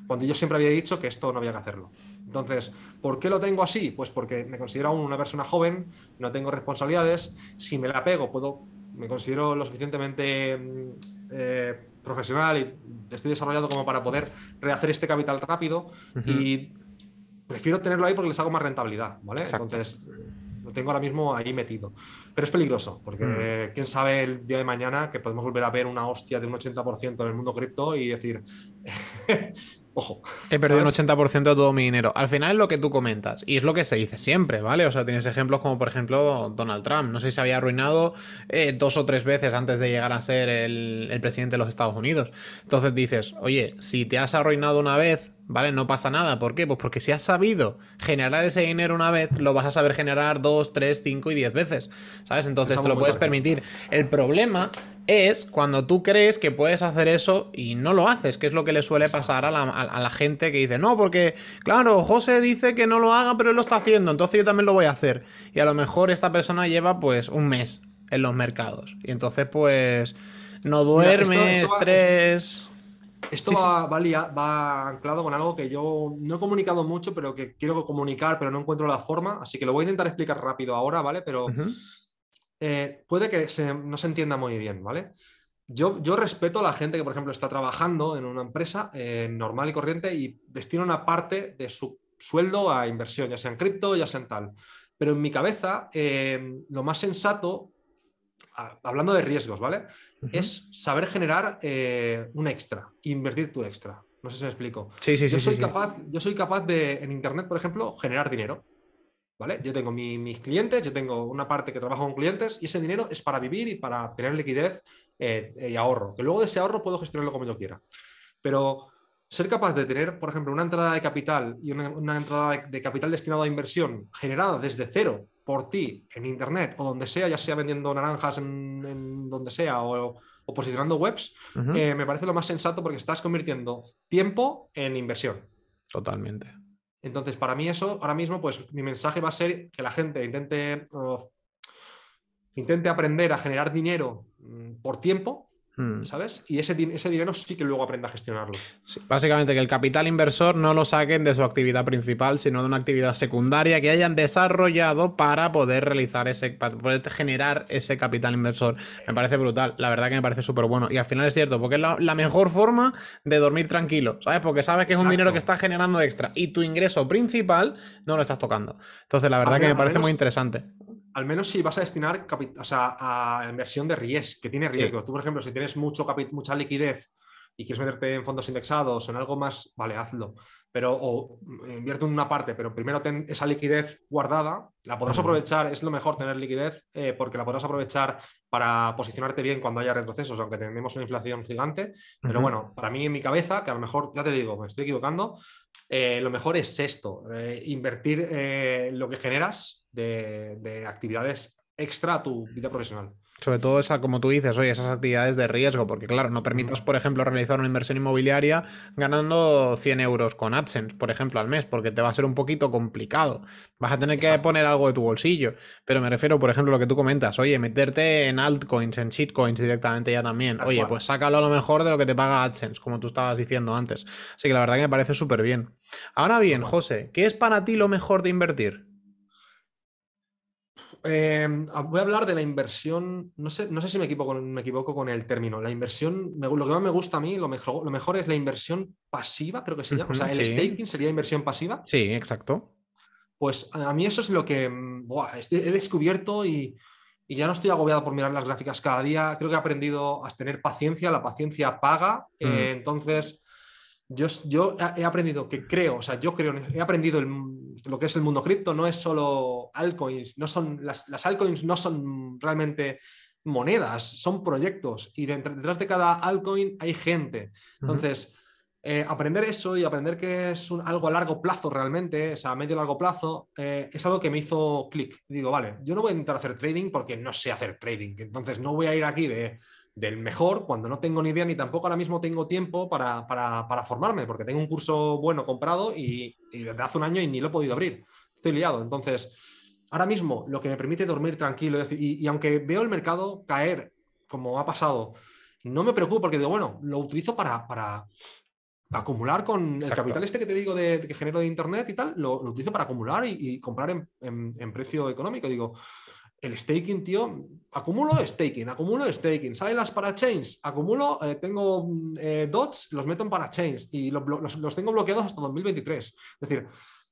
Cuando yo siempre había dicho que esto no había que hacerlo. Entonces, ¿por qué lo tengo así? Pues porque me considero una persona joven, no tengo responsabilidades, si me la pego, puedo, me considero lo suficientemente mm, eh, profesional y estoy desarrollado como para poder rehacer este capital rápido y prefiero tenerlo ahí porque les hago más rentabilidad, ¿vale? Entonces, lo tengo ahora mismo ahí metido. Pero es peligroso, porque mm. quién sabe el día de mañana que podemos volver a ver una hostia de un 80% en el mundo cripto y decir, ojo. He perdido un 80% de todo mi dinero. Al final es lo que tú comentas, y es lo que se dice siempre, ¿vale? O sea, tienes ejemplos como por ejemplo Donald Trump. No sé si se había arruinado eh, dos o tres veces antes de llegar a ser el presidente de los Estados Unidos. Entonces dices, oye, si te has arruinado una vez, ¿vale? No pasa nada. ¿Por qué? Pues porque si has sabido generar ese dinero una vez, lo vas a saber generar dos, tres, cinco y diez veces, ¿sabes? Entonces te lo puedes permitir. El problema es cuando tú crees que puedes hacer eso y no lo haces, que es lo que le suele pasar a la, gente que dice, no, porque, claro, José dice que no lo haga, pero él lo está haciendo, entonces yo también lo voy a hacer. Y a lo mejor esta persona lleva pues un mes en los mercados. Y entonces pues no duermes, estrés... Esto va, anclado con algo que yo no he comunicado mucho, pero que quiero comunicar, pero no encuentro la forma, así que lo voy a intentar explicar rápido ahora, ¿vale? Pero eh, puede que no se entienda muy bien, ¿vale? Yo, respeto a la gente que, por ejemplo, está trabajando en una empresa eh, normal y corriente y destina una parte de su sueldo a inversión, ya sea en cripto, ya sea en tal. Pero en mi cabeza, eh, lo más sensato, hablando de riesgos, ¿vale? es saber generar eh, un extra, invertir tu extra. No sé si me explico. yo Soy capaz, Yo soy capaz de, en Internet, por ejemplo, generar dinero. ¿Vale? Yo tengo mis clientes, yo tengo una parte que trabajo con clientes y ese dinero es para vivir y para tener liquidez eh, y ahorro. Que luego de ese ahorro puedo gestionarlo como yo quiera. Pero ser capaz de tener, por ejemplo, una entrada de capital y una, entrada de, de, capital destinado a inversión generada desde cero por ti en Internet o donde sea, ya sea vendiendo naranjas en, donde sea o, posicionando webs, eh, me parece lo más sensato porque estás convirtiendo tiempo en inversión. Totalmente. Entonces, para mí eso, ahora mismo, pues mi mensaje va a ser que la gente intente, intente aprender a generar dinero mm, por tiempo Hmm. ¿Sabes? Y ese, ese, dinero sí que luego aprenda a gestionarlo. Sí, básicamente que el capital inversor no lo saquen de su actividad principal, sino de una actividad secundaria que hayan desarrollado para poder realizar ese, para poder generar ese capital inversor. Me parece brutal, la verdad que me parece súper bueno. Y al final es cierto, porque es la, mejor forma de dormir tranquilo, ¿sabes? Porque sabes que es un dinero que estás generando extra y tu ingreso principal no lo estás tocando. Entonces, la verdad que me parece muy interesante al menos si vas a destinar o sea, a inversión de riesgo, que tiene riesgo. Tú, por ejemplo, si tienes mucho mucha liquidez y quieres meterte en fondos indexados o en algo más, vale, hazlo. Pero o mm, invierte en una parte, pero primero ten esa liquidez guardada, la podrás aprovechar, es lo mejor tener liquidez eh, porque la podrás aprovechar para posicionarte bien cuando haya retrocesos, aunque tenemos una inflación gigante. Pero bueno, para mí en mi cabeza, que a lo mejor, ya te digo, me estoy equivocando, eh, lo mejor es esto, eh, invertir eh, lo que generas de actividades extra a tu vida profesional sobre todo esa, como tú dices, oye, esas actividades de riesgo, porque claro, no permitas, mm. por ejemplo, realizar una inversión inmobiliaria ganando 100 euros con AdSense, por ejemplo, al mes, porque te va a ser un poquito complicado. Vas a tener que poner algo de tu bolsillo, pero me refiero, por ejemplo, a lo que tú comentas, oye, meterte en altcoins, en shitcoins directamente ya también, oye, pues sácalo a lo mejor de lo que te paga AdSense, como tú estabas diciendo antes. Así que la verdad que me parece súper bien. Ahora bien, José, ¿qué es para ti lo mejor de invertir? Em, ah, voy a hablar de la inversión, no sé, no sé si me equivoco, me equivoco con el término, la inversión, lo que más me gusta a mí, lo mejor, lo mejor es la inversión pasiva, creo que se llama, o sea, el staking sería inversión pasiva. Sí, exacto. Pues a mí eso es lo que mm, he descubierto y, ya no estoy agobiado por mirar las gráficas cada día, creo que he aprendido a tener paciencia, la paciencia paga, mm. eh, entonces yo, he aprendido que creo, o sea, yo creo, he aprendido lo que es el mundo cripto, no es solo altcoins, no son, las, altcoins no son realmente monedas, son proyectos y detrás de cada altcoin hay gente. Entonces, eh, aprender eso y aprender que es algo a largo plazo realmente, o sea, a medio largo plazo, eh, es algo que me hizo clic. Digo, vale, yo no voy a intentar hacer trading porque no sé hacer trading, entonces no voy a ir aquí de del mejor cuando no tengo ni idea ni tampoco ahora mismo tengo tiempo para, formarme, porque tengo un curso bueno comprado y, desde hace un año y ni lo he podido abrir. Estoy liado. Entonces, ahora mismo lo que me permite dormir tranquilo y, aunque veo el mercado caer, como ha pasado, no me preocupo porque digo, bueno, lo utilizo para, acumular con el capital este que te digo de, que genero de internet y tal, lo, utilizo para acumular y, comprar en, en, precio económico. Digo, el staking, tío, acumulo staking, acumulo staking, salen las parachains, acumulo, eh, tengo eh, dots, los meto en parachains y los, tengo bloqueados hasta 2023. Es decir,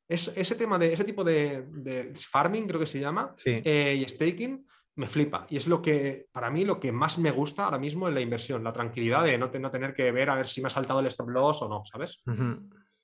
ese tema de ese tipo de, farming, creo que se llama, eh, y staking, me flipa. Y es lo que, para mí, lo que más me gusta ahora mismo en la inversión, la tranquilidad de no, tener que ver a ver si me ha saltado el stop loss o no, ¿sabes?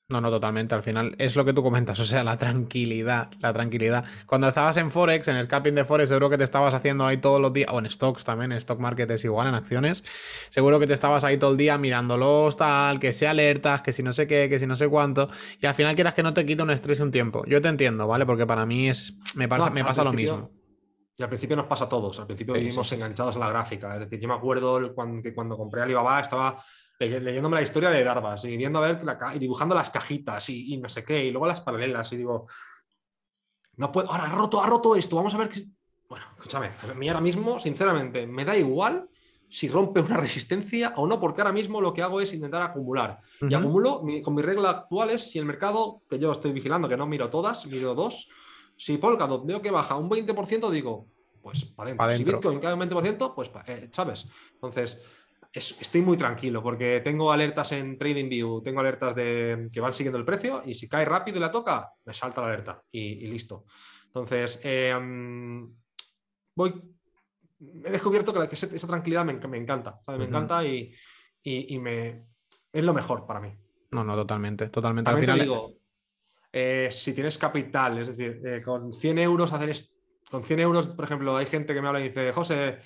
No, no, totalmente. Al final es lo que tú comentas, o sea, la tranquilidad, la tranquilidad. Cuando estabas en Forex, en el de Forex, seguro que te estabas haciendo ahí todos los días, o en stocks también, en stock market es igual, en acciones, seguro que te estabas ahí todo el día mirándolos, tal, que sea alertas, que si no sé qué, que si no sé cuánto, y al final quieras que no te quite un estrés un tiempo. Yo te entiendo, ¿vale? Porque para mí es, me pasa, me pasa lo mismo. Y al principio nos pasa a todos, al principio sí, enganchados a la gráfica. Es decir, yo me acuerdo que cuando compré Alibaba estaba leyéndome la historia de Darvas y viendo a ver y dibujando las cajitas y, no sé qué, y luego las paralelas y digo, no puedo, ahora ha roto, ha roto esto, vamos a ver qué... Bueno, escúchame, a mí ahora mismo, sinceramente, me da igual si rompe una resistencia o no, porque ahora mismo lo que hago es intentar acumular. Y acumulo, con mis reglas actuales es, si el mercado, que yo estoy vigilando, que no miro todas, miro dos, si Polkadot veo que baja un 20%, digo, pues para dentro si Bitcoin cae un 20%, pues, eh, ¿sabes? Entonces, estoy muy tranquilo porque tengo alertas en TradingView, tengo alertas de que van siguiendo el precio y si cae rápido y la toca, me salta la alerta y, listo. Entonces, em, voy, he descubierto que, esa tranquilidad me, encanta, me encanta y, y, me, es lo mejor para mí. No, no, totalmente, totalmente. Al final... digo, eh, si tienes capital, es decir, eh, con 100 euros hacer... Con 100 euros, por ejemplo, hay gente que me habla y dice, José,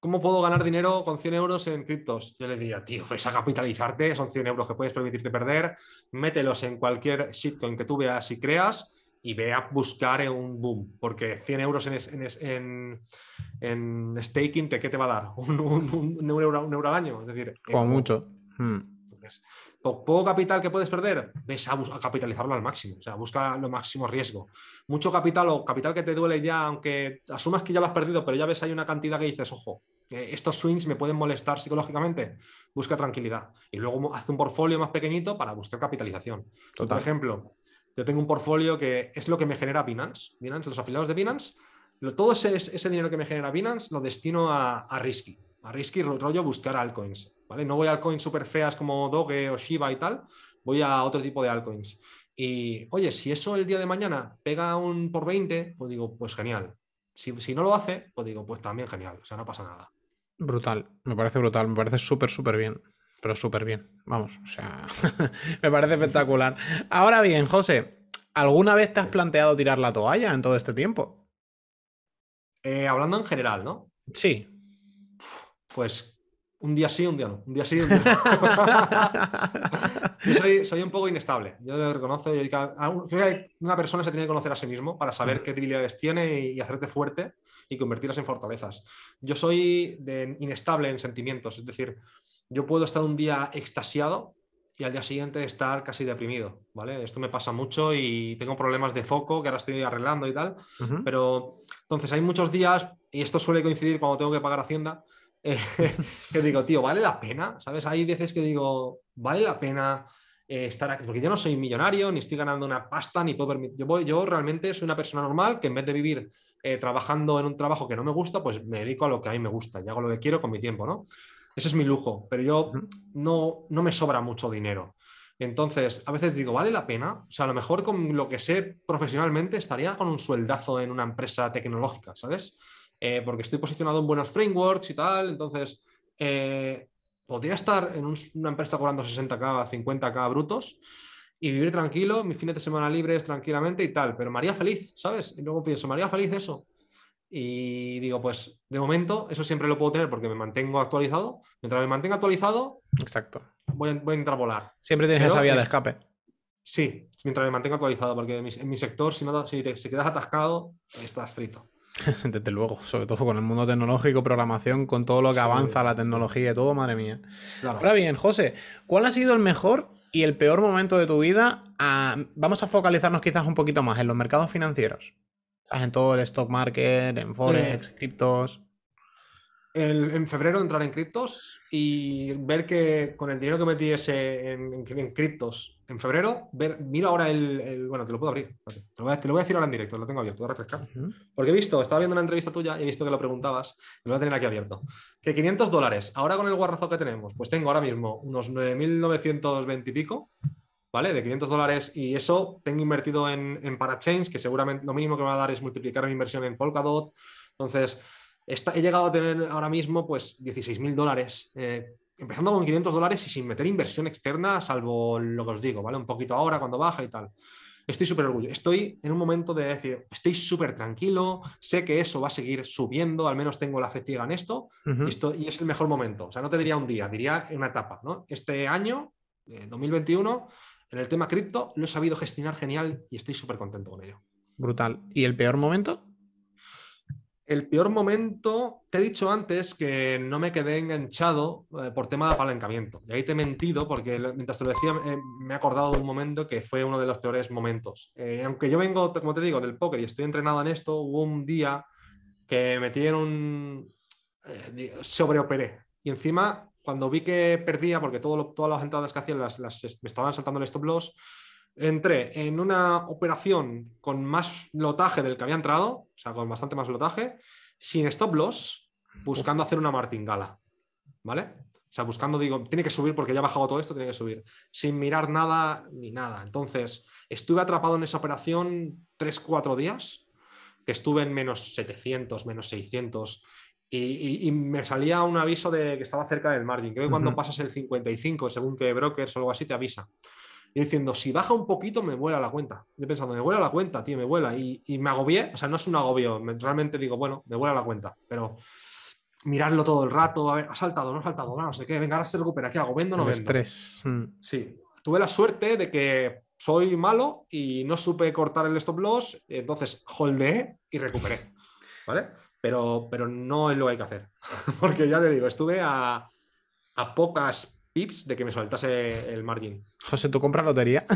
¿cómo puedo ganar dinero con 100 euros en criptos? Yo le diría, tío, ves a capitalizarte, son 100 euros que puedes permitirte perder, mételos en cualquier shitcoin que tú veas y creas y ve a buscar un boom, porque 100 euros en, staking, ¿te, ¿qué te va a dar? ¿Un, un, euro, ¿Un, al año? Es decir, Con eh, mucho. Hmm. Poco capital que puedes perder, ves a, capitalizarlo al máximo, o sea, busca lo máximo riesgo. Mucho capital o capital que te duele ya, aunque asumas que ya lo has perdido, pero ya ves hay una cantidad que dices, ojo, eh, estos swings me pueden molestar psicológicamente, busca tranquilidad. Y luego haz un portfolio más pequeñito para buscar capitalización. Por ejemplo, yo tengo un portfolio que es lo que me genera Binance. Binance, los afiliados de Binance todo ese, ese, dinero que me genera Binance lo destino a, Risky. A Risky rollo buscar altcoins. ¿vale? No voy a altcoins super feas como Doge o Shiba y tal. Voy a otro tipo de altcoins. Y oye, si eso el día de mañana pega un por 20, pues digo, pues genial. Si, si no lo hace, pues digo, pues también genial. O sea, no pasa nada. Brutal, me parece brutal, me parece súper, súper bien. Pero súper bien, vamos, o sea, me parece espectacular. Ahora bien, José, ¿alguna vez te has planteado tirar la toalla en todo este tiempo? Eh, hablando en general, ¿no? Sí. Pues un día sí, un día no. Un día sí, un día yo soy, un poco inestable. Yo lo reconozco. creo que una persona se tiene que conocer a sí mismo para saber qué debilidades tiene y, hacerte fuerte y convertirlas en fortalezas. Yo soy inestable en sentimientos. Es decir, yo puedo estar un día extasiado y al día siguiente estar casi deprimido, ¿vale? Esto me pasa mucho y tengo problemas de foco que ahora estoy arreglando y tal, pero entonces hay muchos días, y esto suele coincidir cuando tengo que pagar Hacienda, eh, que digo, tío, ¿vale la pena? ¿Sabes? Hay veces que digo, ¿vale la pena eh, estar aquí? Porque yo no soy millonario, ni estoy ganando una pasta, ni puedo permitir... Yo, voy, yo realmente soy una persona normal que en vez de vivir eh, trabajando en un trabajo que no me gusta, pues me dedico a lo que a mí me gusta y hago lo que quiero con mi tiempo, ¿no? Ese es mi lujo, pero yo no, no me sobra mucho dinero. Entonces, a veces digo, ¿vale la pena? O sea, a lo mejor con lo que sé profesionalmente estaría con un sueldazo en una empresa tecnológica, ¿sabes? Eh, porque estoy posicionado en buenos frameworks y tal, entonces eh, podría estar en una empresa cobrando 60k, 50k brutos y vivir tranquilo, mis fines de semana libres tranquilamente y tal, pero María feliz, ¿sabes? Y luego pienso, María feliz eso y digo, pues de momento eso siempre lo puedo tener porque me mantengo actualizado. Mientras me mantenga actualizado, Exacto. Voy, a, entrar a volar. Siempre tienes esa vía de escape. Sí, mientras me mantenga actualizado, porque en mi, sector, si, si te quedas atascado, estás frito. Desde luego, sobre todo con el mundo tecnológico, programación, con todo lo que avanza la tecnología y todo, madre mía. Ahora bien, José, ¿cuál ha sido el mejor y el peor momento de tu vida? Ah, vamos a focalizarnos quizás un poquito más en los mercados financieros en todo el stock market, en forex, en eh, criptos. en febrero entrar en criptos y ver que con el dinero que metí en, en, criptos en febrero, ver, miro ahora el, Bueno, te lo puedo abrir. Te lo, voy a, decir ahora en directo, lo tengo abierto, voy a refrescar. Porque he visto, estaba viendo una entrevista tuya y he visto que lo preguntabas, lo voy a tener aquí abierto. Que 500 dólares, ahora con el guarrazo que tenemos, pues tengo ahora mismo unos 9.920 y pico ¿vale? De 500 dólares y eso tengo invertido en, en Parachains, que seguramente lo mínimo que me va a dar es multiplicar mi inversión en Polkadot. Entonces, he llegado a tener ahora mismo pues 16 mil dólares. Eh, empezando con 500 dólares y sin meter inversión externa, salvo lo que os digo, ¿vale? Un poquito ahora cuando baja y tal. Estoy súper orgulloso. Estoy en un momento de decir, estoy súper tranquilo, sé que eso va a seguir subiendo, al menos tengo la fe ciega en esto, y, es el mejor momento. O sea, no te diría un día, diría una etapa, ¿no? Este año, 2021, eh, en el tema cripto lo he sabido gestionar genial y estoy súper contento con ello. Brutal. ¿Y el peor momento? El peor momento, te he dicho antes que no me quedé enganchado eh, por tema de apalancamiento. Y ahí te he mentido porque mientras te lo decía eh, me he acordado de un momento que fue uno de los peores momentos. Eh, aunque yo vengo, como te digo, del póker y estoy entrenado en esto, hubo un día que metí en un... sobreoperé. Y encima cuando vi que perdía, porque todas las entradas que hacía las, me estaban saltando el stop loss, entré en una operación con más lotaje del que había entrado, o sea, con bastante más lotaje, sin stop loss, buscando hacer una martingala. ¿Vale? O sea, buscando, digo, tiene que subir porque ya ha bajado todo esto, tiene que subir, sin mirar nada ni nada. Entonces, estuve atrapado en esa operación 3-4 días, que estuve en menos 700, menos 600, y, me salía un aviso de que estaba cerca del margin. Creo que cuando pasas el 55, según que brokers o algo así, te avisa. Y diciendo, si baja un poquito, me vuela la cuenta. Yo pensando, me vuela la cuenta, tío, me vuela. Y, me agobié, o sea, no es un agobio, realmente digo, bueno, me vuela la cuenta, pero mirarlo todo el rato, a ver, ha saltado, no ha saltado, nada, no, sé qué, venga, ahora se recupera, ¿qué hago? ¿Vendo no el Estrés. Mm. Sí. Tuve la suerte de que soy malo y no supe cortar el stop loss, entonces holdeé y recuperé. ¿Vale? pero, no es lo que hay que hacer. Porque ya te digo, estuve a, pocas pips de que me saltase el margin. José, ¿tú compras lotería?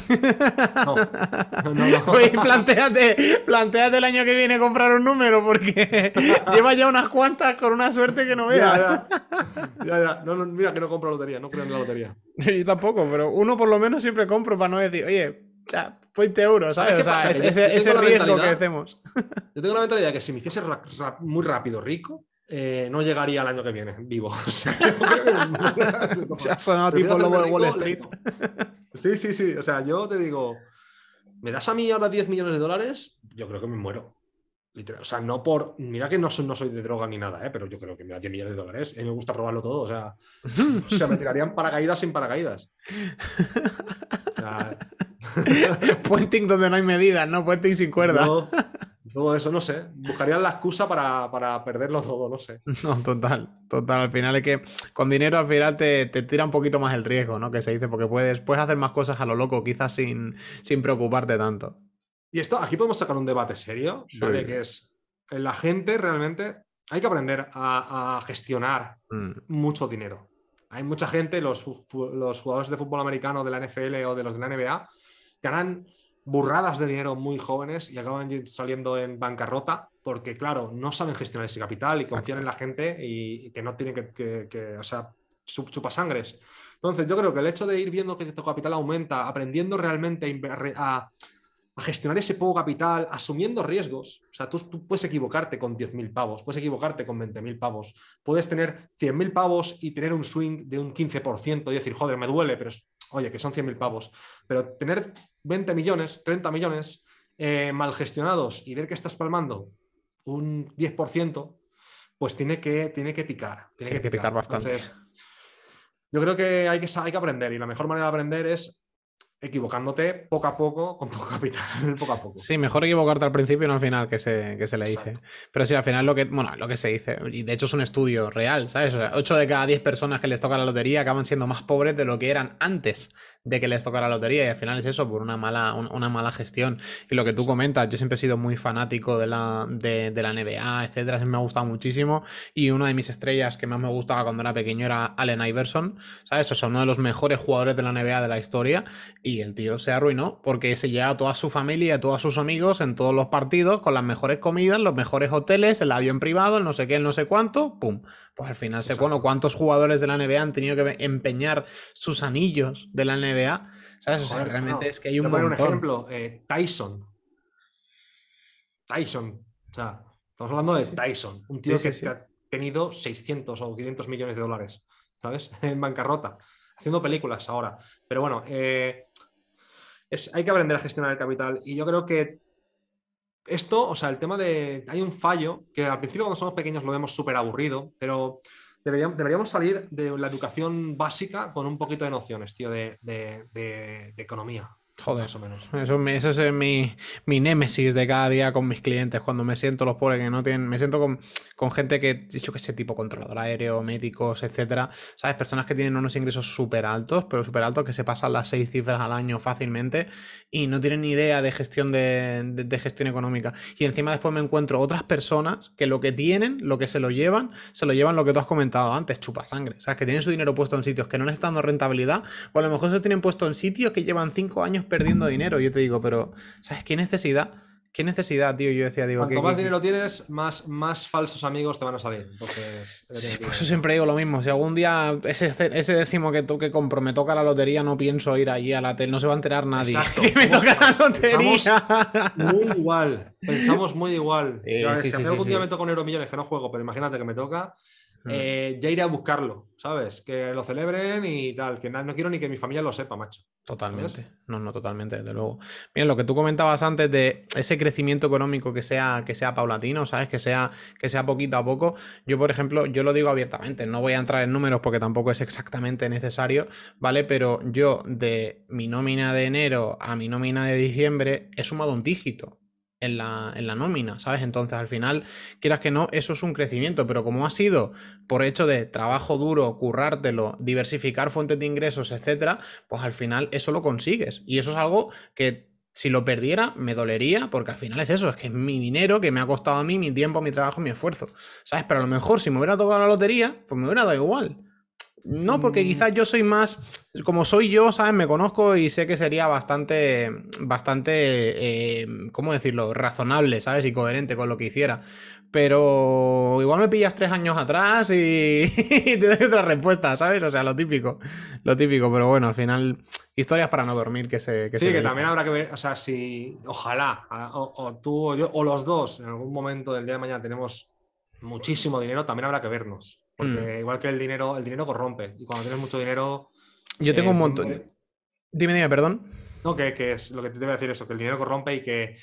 No. no, no. Pues planteate, el año que viene comprar un número porque lleva ya unas cuantas con una suerte que no veas. Ya, ya. mira que no compro lotería, no creo en la lotería. Yo tampoco, pero uno por lo menos siempre compro para no decir, oye, sea, 20 euros, ¿sabes? ¿Qué Es, el ese, riesgo que hacemos. Yo tengo la mentalidad de que si me hiciese muy rápido rico, eh, no llegaría al año que viene vivo. O sea, sonado tipo lobo de Wall Street. Sí, sí, sí. O sea, yo te digo, ¿me das a mí ahora 10 millones de dólares? Yo creo que me muero. O sea, no por. Mira que no soy, de droga ni nada, ¿eh? pero yo creo que me da 10 millones de dólares. A eh, me gusta probarlo todo. O sea, o sea me tirarían paracaídas sin paracaídas. Pointing donde no hay medidas, ¿no? Pointing sin cuerda. todo eso, no sé. Buscarían la excusa para, perderlo todo, no sé. No, total, total. Al final es que con dinero al final te, tira un poquito más el riesgo, ¿no? Que se dice, porque puedes, puedes hacer más cosas a lo loco, quizás sin, sin preocuparte tanto. Y esto, aquí podemos sacar un debate serio, de Que es, eh, la gente realmente, hay que aprender a, gestionar mm. mucho dinero. Hay mucha gente, los, jugadores de fútbol americano, de la NFL o de los de la NBA, que burradas de dinero muy jóvenes y acaban saliendo en bancarrota porque, claro, no saben gestionar ese capital y confían en la gente y, que no tienen que, o sea, chupasangres. Entonces, yo creo que el hecho de ir viendo que tu capital aumenta, aprendiendo realmente a, a gestionar ese poco capital, asumiendo riesgos. O sea, tú, tú puedes equivocarte con 10.000 pavos, puedes equivocarte con 20.000 pavos, puedes tener 100.000 pavos y tener un swing de un 15% y decir, joder, me duele, pero oye, que son 100.000 pavos. Pero tener 20 millones, 30 millones eh, mal gestionados y ver que estás palmando un 10%, pues tiene que, tiene que picar. Tiene, que, picar, bastante. yo creo que hay, que hay que aprender y la mejor manera de aprender es equivocándote poco a poco, con poco capital, poco a poco. Sí, mejor equivocarte al principio y no al final, que se, se le dice. Pero sí, al final lo que, bueno, lo que se dice, y de hecho es un estudio real, ¿sabes? O sea, 8 de cada 10 personas que les toca la lotería acaban siendo más pobres de lo que eran antes de que les tocara la lotería, y al final es eso, por una mala, una, mala gestión. Y lo que tú comentas, yo siempre he sido muy fanático de la, de, la NBA, etcétera, me ha gustado muchísimo, y una de mis estrellas que más me gustaba cuando era pequeño era Allen Iverson, ¿sabes? O sea, uno de los mejores jugadores de la NBA de la historia, y y el tío se arruinó porque se lleva a toda su familia, a todos sus amigos en todos los partidos, con las mejores comidas, los mejores hoteles, el avión privado, el no sé qué, el no sé cuánto. ¡Pum! Pues al final se. Bueno, ¿cuántos jugadores de la NBA han tenido que empeñar sus anillos de la NBA? ¿Sabes? o sea, realmente es que hay un. buen un ejemplo: eh, Tyson. Tyson. O sea, estamos hablando de Tyson, un tío que ha tenido 600 o 500 millones de dólares, ¿sabes? En bancarrota haciendo películas ahora. Pero bueno, eh, es, hay que aprender a gestionar el capital y yo creo que esto, o sea, el tema de. Hay un fallo que al principio cuando somos pequeños lo vemos súper aburrido, pero deberíamos, salir de la educación básica con un poquito de nociones, tío, de economía. Joder, eso menos. Eso, es mi, mi, némesis de cada día con mis clientes, cuando me siento los pobres que no tienen, me siento con, gente que, dicho que ese tipo, controlador aéreo, médicos, etcétera, ¿sabes? Personas que tienen unos ingresos súper altos, pero súper altos, que se pasan las seis cifras al año fácilmente y no tienen ni idea de gestión de, gestión económica. Y encima después me encuentro otras personas que lo que tienen, lo que se lo llevan, se lo llevan lo que tú has comentado antes, chupa sangre, sea, Que tienen su dinero puesto en sitios que no les están dando rentabilidad, o a lo mejor se tienen puesto en sitios que llevan cinco años perdiendo dinero. Yo te digo, pero, ¿sabes qué necesidad? ¿Qué necesidad, tío? Yo decía, digo. Cuanto más dinero tienes, más, más falsos amigos te van a salir. Entonces. Sí, siempre digo lo mismo. Si algún día ese, ese décimo que, que compro me toca la lotería, no pienso ir allí a la tele. No se va a enterar nadie. Exacto. Muy igual. Pensamos muy igual. si algún día me toca un euro millones, que no juego, pero imagínate que me toca. Eh, ya iré a buscarlo, ¿sabes? Que lo celebren y tal, que no quiero ni que mi familia lo sepa, macho. Totalmente, no, no, totalmente, desde luego. Bien, lo que tú comentabas antes de ese crecimiento económico que sea, que sea paulatino, ¿sabes? Que sea, que sea poquito a poco. Yo, por ejemplo, yo lo digo abiertamente, no voy a entrar en números porque tampoco es exactamente necesario, ¿vale? Pero yo de mi nómina de enero a mi nómina de diciembre he sumado un dígito en la, nómina, ¿sabes? Entonces, al final, quieras que no, eso es un crecimiento, pero como ha sido por hecho de trabajo duro, currártelo, diversificar fuentes de ingresos, etcétera, pues al final eso lo consigues. Y eso es algo que si lo perdiera me dolería, porque al final es eso, es que es mi dinero que me ha costado a mí, mi tiempo, mi trabajo, mi esfuerzo, ¿sabes? Pero a lo mejor si me hubiera tocado la lotería, pues me hubiera dado igual. No, porque mm. quizás yo soy más, como soy yo, ¿sabes? Me conozco y sé que sería bastante, bastante, eh, ¿cómo decirlo? Razonable, ¿sabes? Y coherente con lo que hiciera. Pero igual me pillas tres años atrás y, te doy otra respuesta, ¿sabes? O sea, lo típico, lo típico. Pero bueno, al final, historias para no dormir que se... sí, que también habrá que ver, o sea, si ojalá, o tú o yo, o los dos, en algún momento del día de mañana tenemos muchísimo dinero, también habrá que vernos. Porque mm. igual que el dinero, el dinero corrompe. Y cuando tienes mucho dinero. Yo tengo eh, un pues, montón. Dime, dime, perdón. No, que, que, es lo que te debe decir eso, que el dinero corrompe y que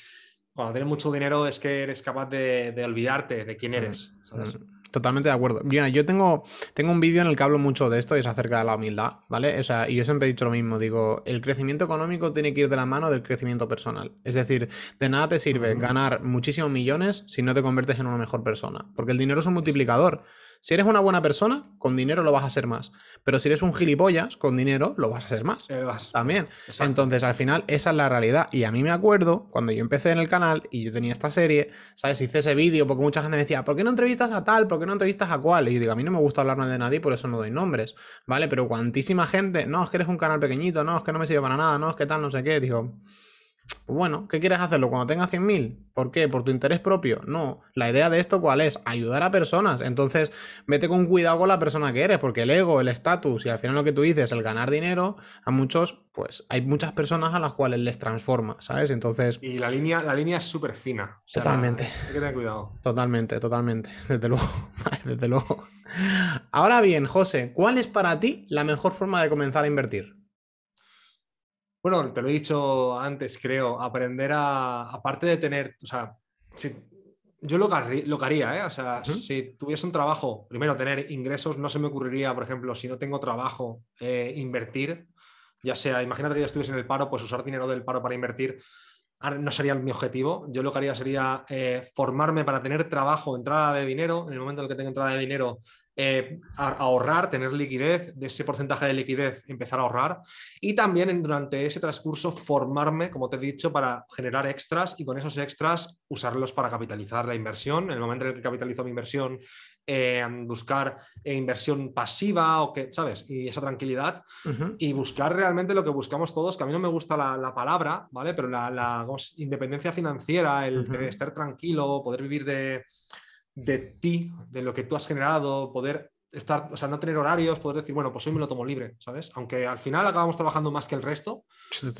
cuando tienes mucho dinero es que eres capaz de, olvidarte de quién mm, eres. Mm. Totalmente de acuerdo. Mira, yo tengo, tengo un vídeo en el que hablo mucho de esto y es acerca de la humildad, ¿vale? O sea, y yo siempre he dicho lo mismo, digo, el crecimiento económico tiene que ir de la mano del crecimiento personal. Es decir, de nada te sirve ganar muchísimos millones si no te conviertes en una mejor persona, porque el dinero es un multiplicador. Si eres una buena persona, con dinero lo vas a hacer más. Pero si eres un gilipollas, con dinero lo vas a hacer más. Eh, También. Entonces, al final, esa es la realidad. Y a mí me acuerdo, cuando yo empecé en el canal y yo tenía esta serie, ¿sabes? Hice ese vídeo porque mucha gente me decía, ¿por qué no entrevistas a tal? ¿Por qué no entrevistas a cual? Y yo digo, a mí no me gusta hablar de nadie, por eso no doy nombres. ¿Vale? Pero cuantísima gente, no, es que eres un canal pequeñito, no, es que no me sirve para nada, no, es que tal, no sé qué. Digo, bueno, ¿qué quieres hacerlo cuando tengas 100.000? ¿Por qué? ¿Por tu interés propio? No, la idea de esto cuál es? Ayudar a personas. Entonces, vete con cuidado con la persona que eres, porque el ego, el estatus y al final lo que tú dices, el ganar dinero, a muchos, pues hay muchas personas a las cuales les transforma, ¿sabes? Entonces... Y la línea, la línea es súper fina. totalmente. Hay que tener cuidado. Totalmente, totalmente. Desde luego, desde luego. Ahora bien, José, ¿cuál es para ti la mejor forma de comenzar a invertir? bueno, te lo he dicho antes, creo, aprender a, aparte de tener, o sea, si, yo lo, haría, ¿eh? o sea, si tuviese un trabajo, primero tener ingresos, no se me ocurriría, por ejemplo, si no tengo trabajo, eh, invertir, ya sea, imagínate que yo estuviese en el paro, pues usar dinero del paro para invertir, no sería mi objetivo. Yo lo que haría sería eh, formarme para tener trabajo, entrada de dinero. En el momento en el que tenga entrada de dinero, eh, ahorrar, tener liquidez, de ese porcentaje de liquidez empezar a ahorrar. Y también durante ese transcurso formarme, como te he dicho, para generar extras y con esos extras usarlos para capitalizar la inversión. En el momento en el que capitalizo mi inversión buscar eh, inversión pasiva o que, ¿sabes? Y esa tranquilidad y buscar realmente lo que buscamos todos, que a mí no me gusta la, palabra, ¿vale? Pero la, independencia financiera, el estar tranquilo, poder vivir de, de ti, de lo que tú has generado, poder estar, o sea, no tener horarios, poder decir, bueno, pues hoy me lo tomo libre, ¿sabes? Aunque al final acabamos trabajando más que el resto,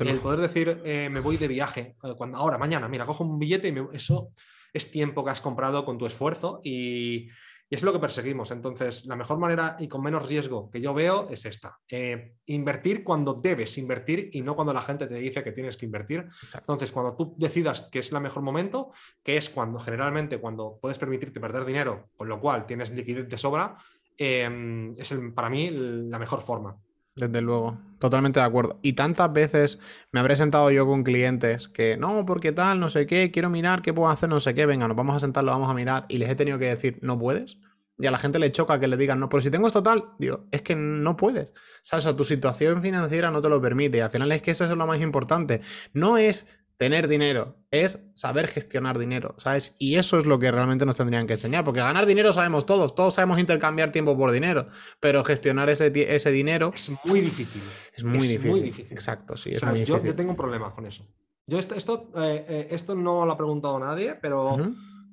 el poder decir, eh, me voy de viaje, eh, cuando, ahora, mañana, mira, cojo un billete y eso es tiempo que has comprado con tu esfuerzo y, y es lo que perseguimos. Entonces, la mejor manera y con menos riesgo que yo veo es esta. Eh, invertir cuando debes invertir y no cuando la gente te dice que tienes que invertir. Entonces, cuando tú decidas que es el mejor momento, que es cuando generalmente cuando puedes permitirte perder dinero, con lo cual tienes liquidez de sobra, eh, es para mí la mejor forma. Desde luego, totalmente de acuerdo. Y tantas veces me habré sentado yo con clientes que no, porque tal, no sé qué, quiero mirar, qué puedo hacer, no sé qué, venga, nos vamos a sentar, lo vamos a mirar, y les he tenido que decir, no puedes. Y a la gente le choca que le digan, no, pero si tengo esto tal, digo, es que no puedes. ¿Sabes? O sea, tu situación financiera no te lo permite. Y al final es que eso es lo más importante. No es tener dinero, es saber gestionar dinero, ¿sabes? Y eso es lo que realmente nos tendrían que enseñar, porque ganar dinero sabemos todos, todos sabemos intercambiar tiempo por dinero, pero gestionar ese, ese dinero... Es muy difícil. Es muy, difícil. Exacto, sí. Es yo, tengo un problema con eso. Yo esto, esto, eh, eh, no lo ha preguntado nadie, pero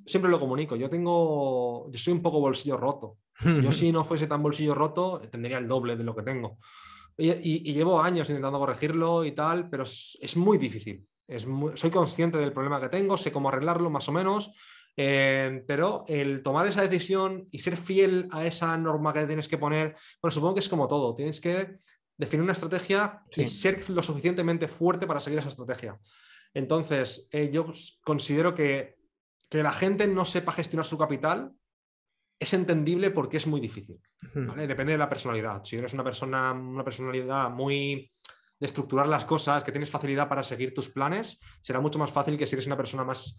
siempre lo comunico. Yo tengo, yo soy un poco bolsillo roto. Yo si no fuese tan bolsillo roto, tendría el doble de lo que tengo. Y, llevo años intentando corregirlo y tal, pero es muy difícil soy consciente del problema que tengo, sé cómo arreglarlo más o menos, eh, pero el tomar esa decisión y ser fiel a esa norma que tienes que poner, bueno, supongo que es como todo, tienes que definir una estrategia y ser lo suficientemente fuerte para seguir esa estrategia. Entonces, eh, yo considero que que la gente no sepa gestionar su capital es entendible porque es muy difícil. Depende de la personalidad. Si eres una persona, una personalidad muy de estructurar las cosas, que tienes facilidad para seguir tus planes, será mucho más fácil que si eres una persona más...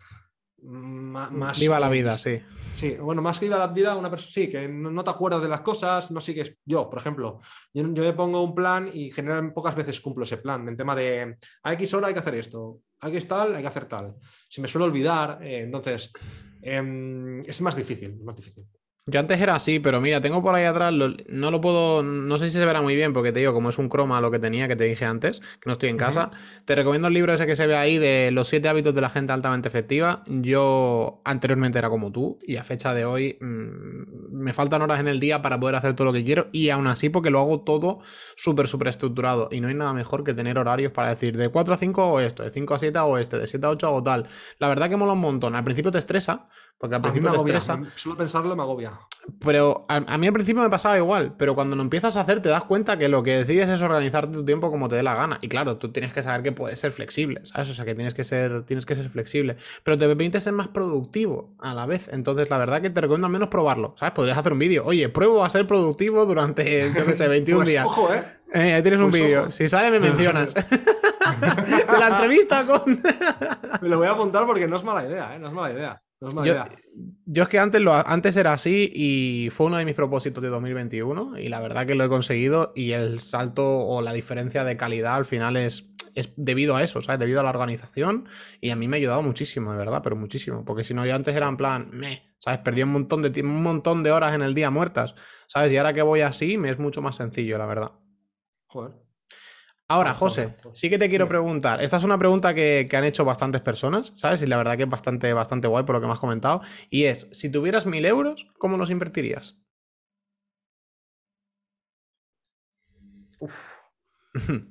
más, viva la vida, sí. Sí, bueno, más que viva la vida, una persona, sí, que no, te acuerdas de las cosas, no sigues... Yo, por ejemplo, yo, me pongo un plan y generalmente pocas veces cumplo ese plan, en tema de a X hora hay que hacer esto, a X tal hay que hacer tal. Si me suelo olvidar, eh, entonces em, es más difícil, más difícil. Yo antes era así, pero mira, tengo por ahí atrás, no lo puedo, no sé si se verá muy bien, porque te digo, como es un croma lo que tenía, que te dije antes, que no estoy en casa, te recomiendo el libro ese que se ve ahí de los siete hábitos de la gente altamente efectiva. Yo anteriormente era como tú y a fecha de hoy mm, me faltan horas en el día para poder hacer todo lo que quiero y aún así porque lo hago todo súper, súper estructurado y no hay nada mejor que tener horarios para decir de 4 a 5 o esto, de 5 a 7 o este, de 7 a 8 o tal. La verdad que mola un montón, al principio te estresa porque al principio me agobia, Solo pensarlo me agobia. Pero a, mí al principio me pasaba igual, pero cuando lo empiezas a hacer te das cuenta que lo que decides es organizarte tu tiempo como te dé la gana. Y claro, tú tienes que saber que puedes ser flexible, ¿sabes? O sea, que tienes que ser, tienes que ser flexible. Pero te permite ser más productivo a la vez. Entonces, la verdad que te recomiendo al menos probarlo, ¿sabes? Podrías hacer un vídeo. Oye, pruebo a ser productivo durante, yo qué sé, 21 pues días. ¿eh? ¿eh? ahí tienes un pues vídeo. Si sale, me mencionas. la entrevista con. me lo voy a apuntar porque no es mala idea, ¿eh? No es mala idea yo, es que antes, lo, antes era así y fue uno de mis propósitos de 2021 y la verdad que lo he conseguido y el salto o la diferencia de calidad al final es, es debido a eso, ¿sabes? Debido a la organización y a mí me ha ayudado muchísimo, de verdad, pero muchísimo, porque si no yo antes era en plan, meh, ¿sabes? Perdí un montón de un montón de horas en el día muertas, ¿sabes? Y ahora que voy así me es mucho más sencillo, la verdad. Joder. Ahora, José, sí que te quiero preguntar. Esta es una pregunta que, han hecho bastantes personas, ¿sabes? Y la verdad que es bastante, bastante guay por lo que me has comentado. Y es, si tuvieras mil euros, ¿cómo los invertirías?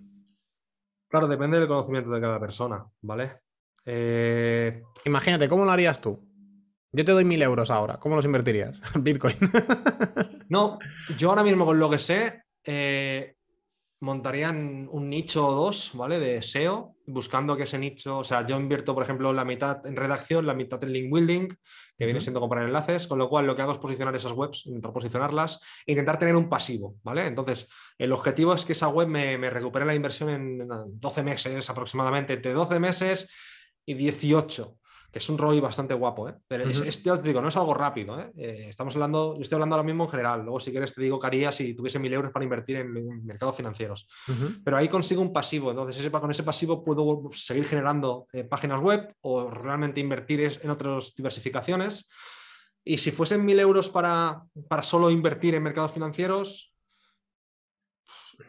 claro, depende del conocimiento de cada persona, ¿vale? Eh, Imagínate, ¿cómo lo harías tú? Yo te doy mil euros ahora, ¿cómo los invertirías? Bitcoin. no, yo ahora mismo con lo que sé, eh, montarían un nicho o dos, ¿vale? De SEO, buscando que ese nicho, o sea, yo invierto, por ejemplo, la mitad en redacción, la mitad en link building, que viene siendo comprar enlaces, con lo cual lo que hago es posicionar esas webs, intentar posicionarlas, intentar tener un pasivo, ¿vale? Entonces, el objetivo es que esa web me, me recupere la inversión en 12 meses aproximadamente, entre 12 meses y 18 es un ROI bastante guapo. ¿eh? Pero digo, no es algo rápido. ¿eh? Eh, estamos hablando, yo estoy hablando ahora mismo en general. Luego, si quieres, te digo que haría si tuviese mil euros para invertir en, mercados financieros. Pero ahí consigo un pasivo. Entonces, con ese pasivo puedo seguir generando eh, páginas web o realmente invertir en otras diversificaciones. Y si fuesen mil euros para, para solo invertir en mercados financieros,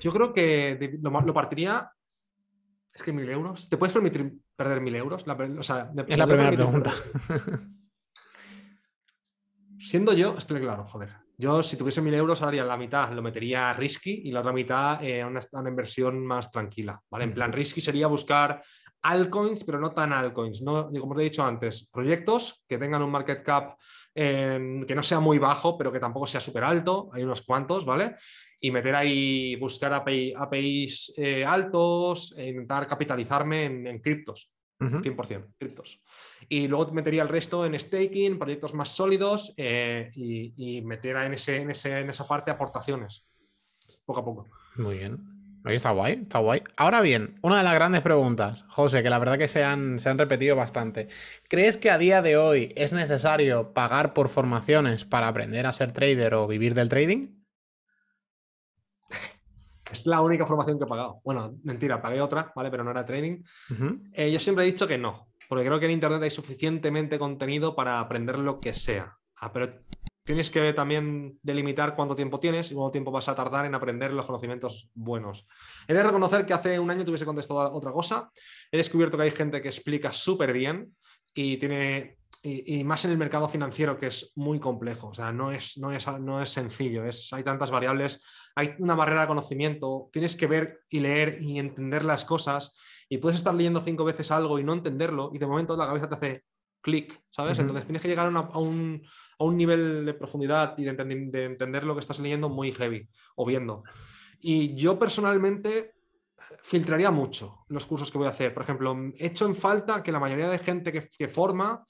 yo creo que lo, lo partiría. Es que mil euros. Te puedes permitir perder mil euros? es la primera pregunta. Siendo yo, estoy claro, joder. Yo, si tuviese mil euros, haría la mitad, lo metería a risky y la otra mitad eh, a una, inversión más tranquila. ¿vale? En plan, mm. risky sería buscar altcoins, pero no tan altcoins. No, como te he dicho antes, proyectos que tengan un market cap Em, que no sea muy bajo, pero que tampoco sea súper alto, hay unos cuantos, ¿vale? Y meter ahí, buscar APIs eh, altos e intentar capitalizarme en, criptos, 100%, criptos. Y luego metería el resto en staking, proyectos más sólidos eh, y, meter en, en, en esa parte aportaciones, poco a poco. Muy bien. Oye, está guay, está guay. Ahora bien, una de las grandes preguntas, José, que la verdad que se han, se han repetido bastante. ¿Crees que a día de hoy es necesario pagar por formaciones para aprender a ser trader o vivir del trading? Es la única formación que he pagado. Bueno, mentira, pagué otra, ¿vale? Pero no era trading. Eh, yo siempre he dicho que no, porque creo que en Internet hay suficientemente contenido para aprender lo que sea. Ah, pero tienes que también delimitar cuánto tiempo tienes y cuánto tiempo vas a tardar en aprender los conocimientos buenos. He de reconocer que hace un año te hubiese contestado otra cosa. He descubierto que hay gente que explica súper bien y tiene. Y, más en el mercado financiero que es muy complejo, o sea, no es, no no es sencillo, es, hay tantas variables, hay una barrera de conocimiento, tienes que ver y leer y entender las cosas y puedes estar leyendo cinco veces algo y no entenderlo y de momento la cabeza te hace clic, ¿sabes? Entonces tienes que llegar a un a un nivel de profundidad y de, entender, lo que estás leyendo muy heavy o viendo. Y yo personalmente eh, filtraría mucho los cursos que voy a hacer. Por ejemplo, hecho en falta que la mayoría de gente que, forma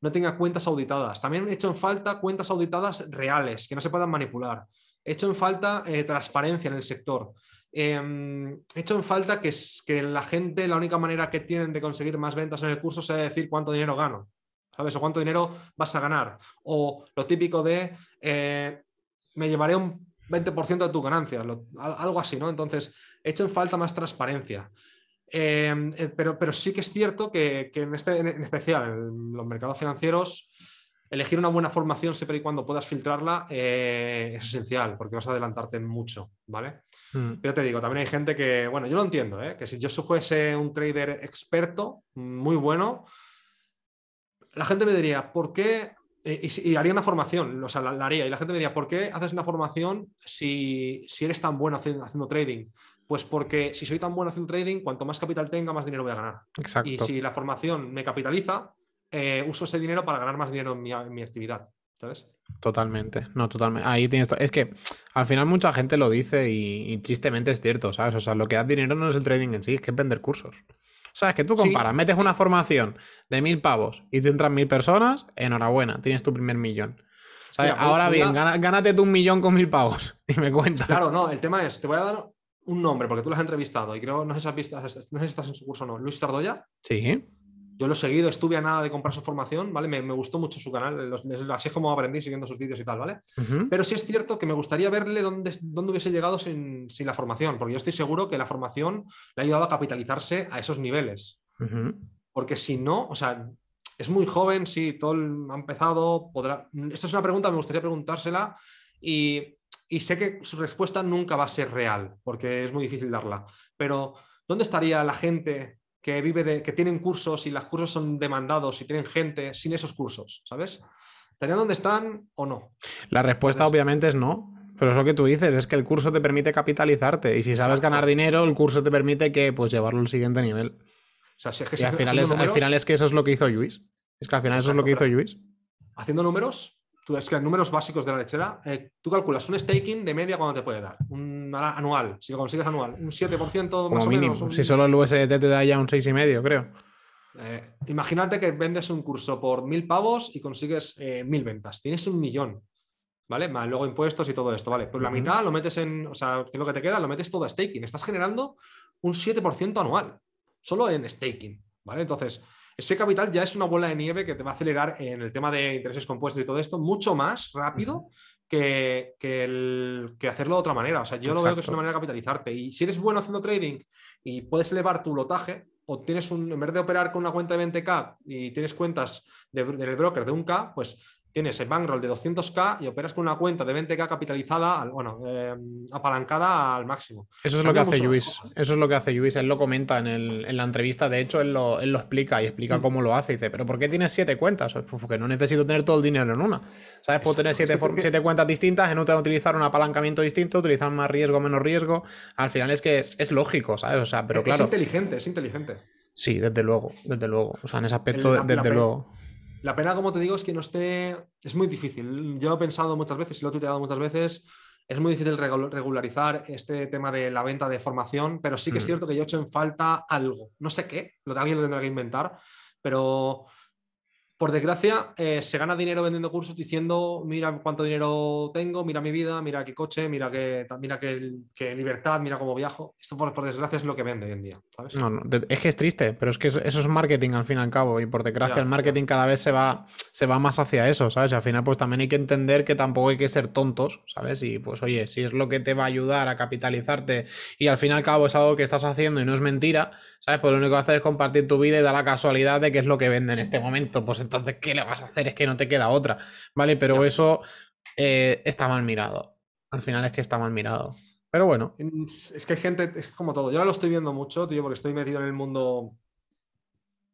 no tenga cuentas auditadas. También he hecho en falta cuentas auditadas reales, que no se puedan manipular. He hecho en falta eh, transparencia en el sector. hecho em, en falta que, que la gente, la única manera que tienen de conseguir más ventas en el curso sea decir cuánto dinero gano. ¿sabes? O cuánto dinero vas a ganar. O lo típico de, eh, me llevaré un 20% de tus ganancias, algo así, ¿no? Entonces, he hecho en falta más transparencia. Em, eh, pero, sí que es cierto que, que en, este, en, especial en los mercados financieros, elegir una buena formación siempre y cuando puedas filtrarla eh, es esencial, porque vas a adelantarte mucho, ¿vale? Hmm. Pero te digo, también hay gente que, bueno, yo lo entiendo, que si yo fuese un trader experto, muy bueno, la gente me diría, ¿por qué? Eh, y, haría una formación, o sea, la, haría, y la gente me diría, ¿por qué haces una formación si, eres tan bueno haciendo, trading? Pues porque si soy tan bueno haciendo trading, cuanto más capital tenga, más dinero voy a ganar. Exacto. Y si la formación me capitaliza, eh, uso ese dinero para ganar más dinero en mi, actividad. ¿Sabes? Totalmente, no, totalmente. Ahí tienes. Es que al final mucha gente lo dice y, tristemente es cierto, ¿sabes? O sea, lo que hace dinero no es el trading en sí, es que es vender cursos sabes que tú comparas, metes una formación de mil pavos y te entran mil personas, enhorabuena, tienes tu primer millón. Ahora bien, gánate tú un millón con mil pavos y me cuentas. Claro, no, el tema es, te voy a dar un nombre porque tú lo has entrevistado y creo, no sé si, has visto, no sé si estás en su curso no, Luis Sardoya. Sí yo lo he seguido, estuve a nada de comprar su formación, ¿vale? Me, gustó mucho su canal, así es como aprendí siguiendo sus vídeos y tal, ¿vale? Pero sí es cierto que me gustaría verle dónde, hubiese llegado sin, la formación, porque yo estoy seguro que la formación le ha ayudado a capitalizarse a esos niveles. Porque si no, o sea, es muy joven, sí, todo ha empezado, podrá... Esta es una pregunta, me gustaría preguntársela y, y sé que su respuesta nunca va a ser real, porque es muy difícil darla, pero... ¿Dónde estaría la gente que vive de, que tienen cursos y los cursos son demandados y tienen gente sin esos cursos, ¿sabes? ¿Estarían donde están o no? La respuesta obviamente es no. Pero es lo que tú dices, es que el curso te permite capitalizarte y si sabes ganar dinero, el curso te permite que pues llevarlo al siguiente nivel. O sea, y al, final es, que eso es lo que hizo Luis. Es que al final eso es lo que hizo Luis. Haciendo números, tú es que números básicos de la lechera, eh, tú calculas un staking de media cuando te puede dar, un anual, si lo consigues anual, un 7% más o menos. Si solo el USDT te da ya un 6,5, creo. Eh, imagínate que vendes un curso por mil pavos y consigues eh, mil ventas. Tienes un millón, ¿vale? Más luego impuestos y todo esto, ¿vale? Pues la mitad lo metes en, o sea, lo que te queda lo metes todo a staking. Estás generando un 7% anual, solo en staking, ¿vale? Entonces, ese capital ya es una bola de nieve que te va a acelerar en el tema de intereses compuestos y todo esto mucho más rápido que, hacerlo de otra manera. O sea, yo lo veo que es una manera de capitalizarte. Y si eres bueno haciendo trading y puedes elevar tu lotaje, o tienes un, en vez de operar con una cuenta de 20k y tienes cuentas del broker de 1k, pues tienes el bankroll de 200k y operas con una cuenta de 20k capitalizada, bueno, eh, apalancada al máximo. Eso es lo que hace Luis. Eso es lo que hace Luis. Él lo comenta en, la entrevista. De hecho, él lo, explica y explica mm. cómo lo hace. dice, ¿pero por qué tienes siete cuentas? Pues, pues, porque no necesito tener todo el dinero en una. ¿Sabes? Puedo tener siete, siete cuentas distintas, en otra utilizar un apalancamiento distinto, utilizar más riesgo, menos riesgo. Al final es que es, lógico, ¿sabes? O sea, pero es, claro. Es inteligente, es inteligente. Sí, desde luego, desde luego. O sea, en ese aspecto, desde, luego. La pena, como te digo, es que no esté. Es muy difícil. Yo he pensado muchas veces y lo he tuiteado muchas veces. Es muy difícil regularizar este tema de la venta de formación, pero sí que es mm. cierto que yo he hecho en falta algo. No sé qué, lo de alguien lo tendrá que inventar, pero por desgracia, eh, se gana dinero vendiendo cursos diciendo, mira cuánto dinero tengo, mira mi vida, mira qué coche, mira qué, mira libertad, mira cómo viajo. Esto, por, desgracia, es lo que vende hoy en día, ¿sabes? es que es triste, pero es que eso, es marketing al fin y al cabo. Y por desgracia, el marketing cada vez se va se va más hacia eso, ¿sabes? al final, pues también hay que entender que tampoco hay que ser tontos, ¿sabes? Y pues oye, si es lo que te va a ayudar a capitalizarte y al fin y al cabo es algo que estás haciendo y no es mentira, ¿sabes? Pues lo único que hacer es compartir tu vida y dar la casualidad de que es lo que vende en este momento. Pues entonces, ¿qué le vas a hacer? Es que no te queda otra, ¿vale? Pero eso eh, está mal mirado. Al final es que está mal mirado. Pero bueno. Es que hay gente, es como todo. Yo ahora lo estoy viendo mucho, tío, porque estoy metido en el mundo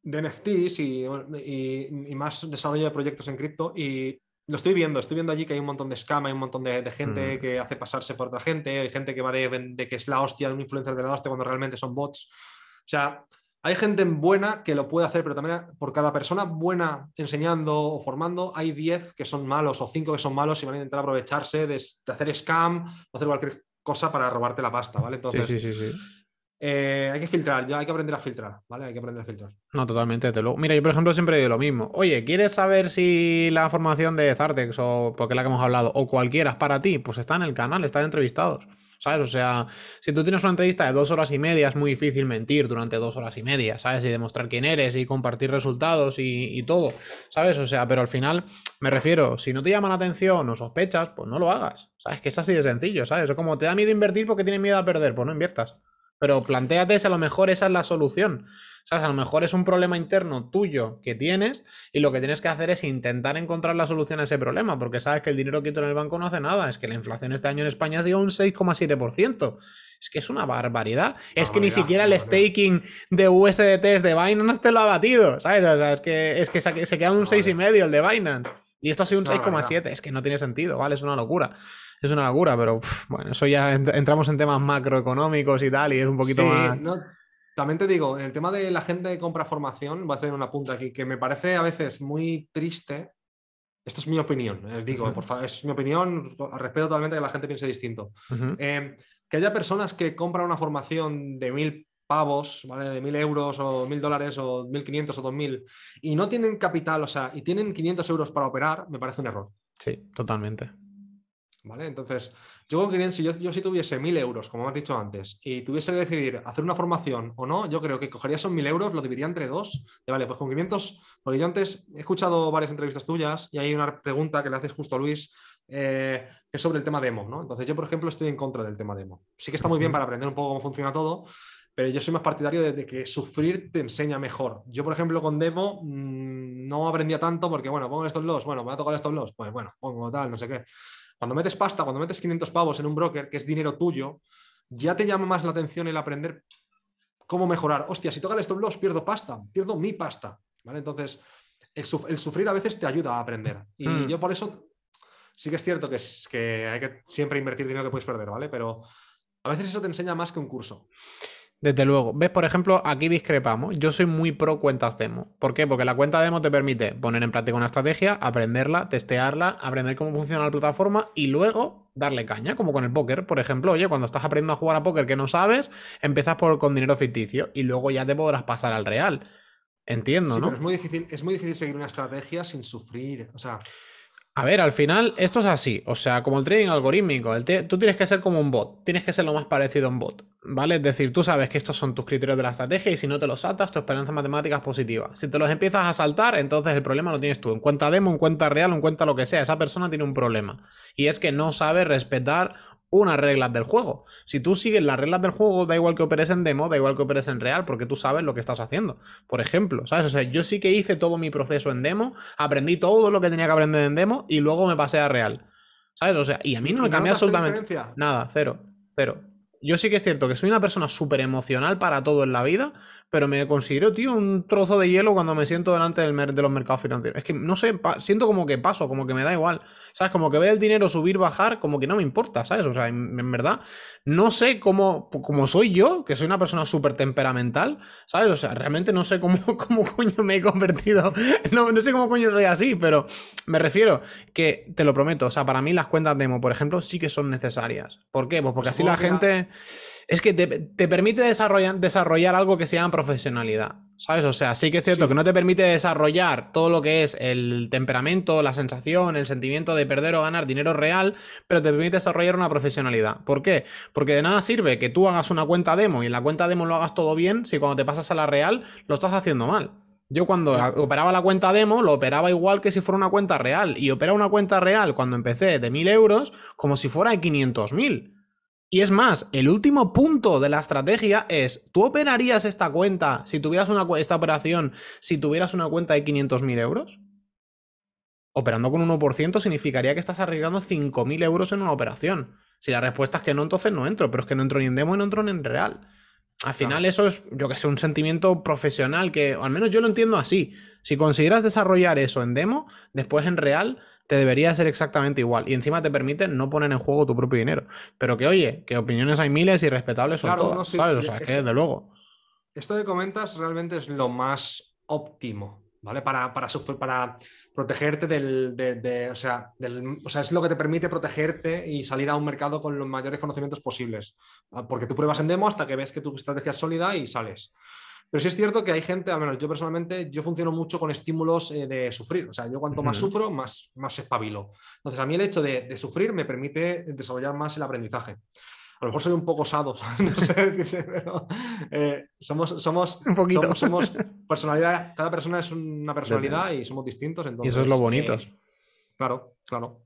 de NFTs y, más desarrollo de proyectos en cripto y lo estoy viendo, estoy viendo allí que hay un montón de scam, hay un montón de, gente mm. que hace pasarse por otra gente, hay gente que va de, que es la hostia, de un influencer de la hostia cuando realmente son bots. O sea, hay gente buena que lo puede hacer, pero también por cada persona buena enseñando o formando, hay 10 que son malos o 5 que son malos y van a intentar aprovecharse de, hacer scam o hacer cualquier cosa para robarte la pasta, ¿vale? Entonces, sí, sí, sí, eh, hay que filtrar, ya hay que aprender a filtrar, ¿vale? Hay que aprender a filtrar. No, totalmente, te lo. Mira, yo por ejemplo siempre digo lo mismo. Oye, ¿quieres saber si la formación de Zartex o porque es la que hemos hablado o cualquiera es para ti? Pues está en el canal, están entrevistados. ¿Sabes? O sea, si tú tienes una entrevista de dos horas y media, es muy difícil mentir durante dos horas y media, ¿sabes? Y demostrar quién eres y compartir resultados y, todo, ¿sabes? O sea, pero al final, me refiero, si no te llama la atención o sospechas, pues no lo hagas, ¿sabes? Que es así de sencillo, ¿sabes? O como te da miedo invertir porque tienes miedo a perder, pues no inviertas. Pero planteate si a lo mejor esa es la solución. ¿Sabes? A lo mejor es un problema interno tuyo que tienes y lo que tienes que hacer es intentar encontrar la solución a ese problema, porque sabes que el dinero quieto en el banco no hace nada. Es que la inflación este año en España ha sido un 6,7%. Es que es una barbaridad. es que ni siquiera el staking de USDTs de Binance te lo ha batido. ¿Sabes? es que, es que se, queda un 6,5 el de Binance. Y esto ha sido un 6,7. Es que no tiene sentido, ¿vale? Es una locura es una locura, pero bueno, eso ya entramos en temas macroeconómicos y tal, y es un poquito más. también te digo, en el tema de la gente que compra formación, voy a hacer una punta aquí, que me parece a veces muy triste. Esto es mi opinión, eh, digo, por favor, es mi opinión, respeto totalmente que la gente piense distinto. Em, que haya personas que compran una formación de mil pavos, ¿vale? De mil euros o mil dólares o mil quinientos o dos mil y no tienen capital, o sea, y tienen quinientos euros para operar, me parece un error. Sí, totalmente. Entonces, yo con 500 si yo, tuviese mil euros, como hemos has dicho antes, y tuviese que decidir hacer una formación o no, yo creo que cogería esos mil euros, lo dividiría entre dos. vale, pues con 500, porque yo antes he escuchado varias entrevistas tuyas y hay una pregunta que le haces justo a Luis, eh, que es sobre el tema demo, Entonces, yo, por ejemplo, estoy en contra del tema demo. Sí que está muy bien para aprender un poco cómo funciona todo, pero yo soy más partidario de, que sufrir te enseña mejor. Yo, por ejemplo, con demo mm, no aprendía tanto porque, bueno, pongo estos los, bueno, me va a tocar estos blogs, pues bueno, pongo tal, no sé qué. Cuando metes pasta, cuando metes 500 pavos en un broker, que es dinero tuyo, ya te llama más la atención el aprender cómo mejorar. Hostia, si toca el stop loss, pierdo pasta, pierdo mi pasta. ¿Vale? Entonces, el, sufrir a veces te ayuda a aprender. Y hmm. yo por eso sí que es cierto que, que hay que siempre invertir dinero que puedes perder, ¿vale? Pero a veces eso te enseña más que un curso. Desde luego. ¿Ves? Por ejemplo, aquí discrepamos. Yo soy muy pro cuentas demo. ¿Por qué? Porque la cuenta demo te permite poner en práctica una estrategia, aprenderla, testearla, aprender cómo funciona la plataforma y luego darle caña, como con el póker, por ejemplo. Oye, cuando estás aprendiendo a jugar a póker que no sabes, empiezas por, con dinero ficticio y luego ya te podrás pasar al real. Entiendo, sí, ¿no? Pero es muy difícil, es muy difícil seguir una estrategia sin sufrir. O sea, a ver, al final esto es así, o sea, como el trading algorítmico, el tú tienes que ser como un bot, tienes que ser lo más parecido a un bot, ¿vale? Es decir, tú sabes que estos son tus criterios de la estrategia y si no te los saltas, tu esperanza matemática es positiva. Si te los empiezas a saltar, entonces el problema lo tienes tú, en cuenta demo, en cuenta real, en cuenta lo que sea, esa persona tiene un problema y es que no sabe respetar unas reglas del juego. Si tú sigues las reglas del juego, da igual que operes en demo, da igual que operes en real, porque tú sabes lo que estás haciendo. Por ejemplo, ¿sabes? O sea, yo sí que hice todo mi proceso en demo, aprendí todo lo que tenía que aprender en demo y luego me pasé a real. ¿Sabes? O sea, y a mí no me cambia absolutamente nada, cero, cero. Yo sí que es cierto que soy una persona súper emocional para todo en la vida, pero me considero, tío, un trozo de hielo cuando me siento delante del de los mercados financieros. Es que no sé, siento como que paso, como que me da igual. ¿Sabes? Como que veo el dinero subir, bajar, como que no me importa, ¿sabes? O sea, en, verdad, no sé cómo, soy yo, que soy una persona súper temperamental, ¿sabes? O sea, realmente no sé cómo, cómo coño me he convertido. No, no sé cómo coño soy así, pero me refiero que, te lo prometo, o sea, para mí las cuentas demo, por ejemplo, sí que son necesarias. ¿Por qué? Pues porque así la gente. Es que te, permite desarrollar, algo que se llama profesionalidad, ¿sabes? O sea, sí que es cierto que no te permite desarrollar todo lo que es el temperamento, la sensación, el sentimiento de perder o ganar dinero real, pero te permite desarrollar una profesionalidad. ¿Por qué? Porque de nada sirve que tú hagas una cuenta demo y en la cuenta demo lo hagas todo bien si cuando te pasas a la real lo estás haciendo mal. Yo cuando operaba la cuenta demo, lo operaba igual que si fuera una cuenta real. Y operaba una cuenta real cuando empecé de 1000 euros como si fuera de 500.000. Y es más, el último punto de la estrategia es, ¿tú operarías esta cuenta si tuvieras una, operación si tuvieras una cuenta de 500.000 euros? Operando con 1% significaría que estás arriesgando 5.000 euros en una operación. Si la respuesta es que no, entonces no entro, pero es que no entro ni en demo y no entro ni en real. Al final eso es, yo que sé, un sentimiento profesional que, al menos yo lo entiendo así. Si consideras desarrollar eso en demo, después en real, te debería ser exactamente igual. Y encima te permiten no poner en juego tu propio dinero. Pero que oye, que opiniones hay miles y respetables son claro, sí, o sea, que desde luego. Esto que comentas realmente es lo más óptimo, ¿vale? Para, para, para protegerte del, o sea, del, o sea, es lo que te permite protegerte y salir a un mercado con los mayores conocimientos posibles. Ah, porque tú pruebas en demo hasta que ves que tu estrategia es sólida y sales. Pero sí es cierto que hay gente, al menos yo personalmente, yo funciono mucho con estímulos eh, de sufrir. O sea, yo cuanto más sufro, más, más espabilo. Entonces, a mí el hecho de, sufrir me permite desarrollar más el aprendizaje. A lo mejor soy un poco osado, no sé, pero eh, somos, somos, somos, personalidad, cada persona es una personalidad y somos distintos. Entonces, y eso es lo bonito. Eh, claro, claro.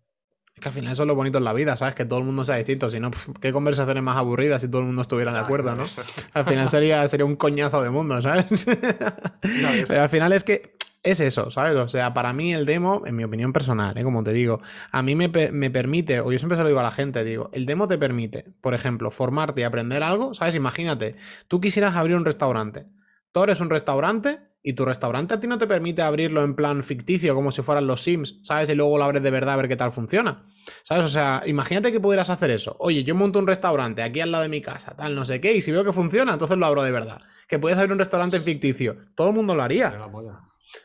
Es que al final eso es lo bonito en la vida, ¿sabes? Que todo el mundo sea distinto. Si no, qué conversaciones más aburridas si todo el mundo estuviera de acuerdo, ¿no? Al final sería, sería un coñazo de mundo, ¿sabes? Pero al final es que es eso, ¿sabes? O sea, para mí el demo, en mi opinión personal, ¿eh? como te digo, a mí me, me, permite, o yo siempre se lo digo a la gente, digo, el demo te permite, por ejemplo, formarte y aprender algo, ¿sabes? Imagínate, tú quisieras abrir un restaurante, tú eres un restaurante y tu restaurante a ti no te permite abrirlo en plan ficticio, como si fueran los Sims, ¿sabes? Y luego lo abres de verdad a ver qué tal funciona. ¿Sabes? O sea, imagínate que pudieras hacer eso. Oye, yo monto un restaurante aquí al lado de mi casa, tal, no sé qué, y si veo que funciona, entonces lo abro de verdad. Que puedes abrir un restaurante ficticio. Todo el mundo lo haría.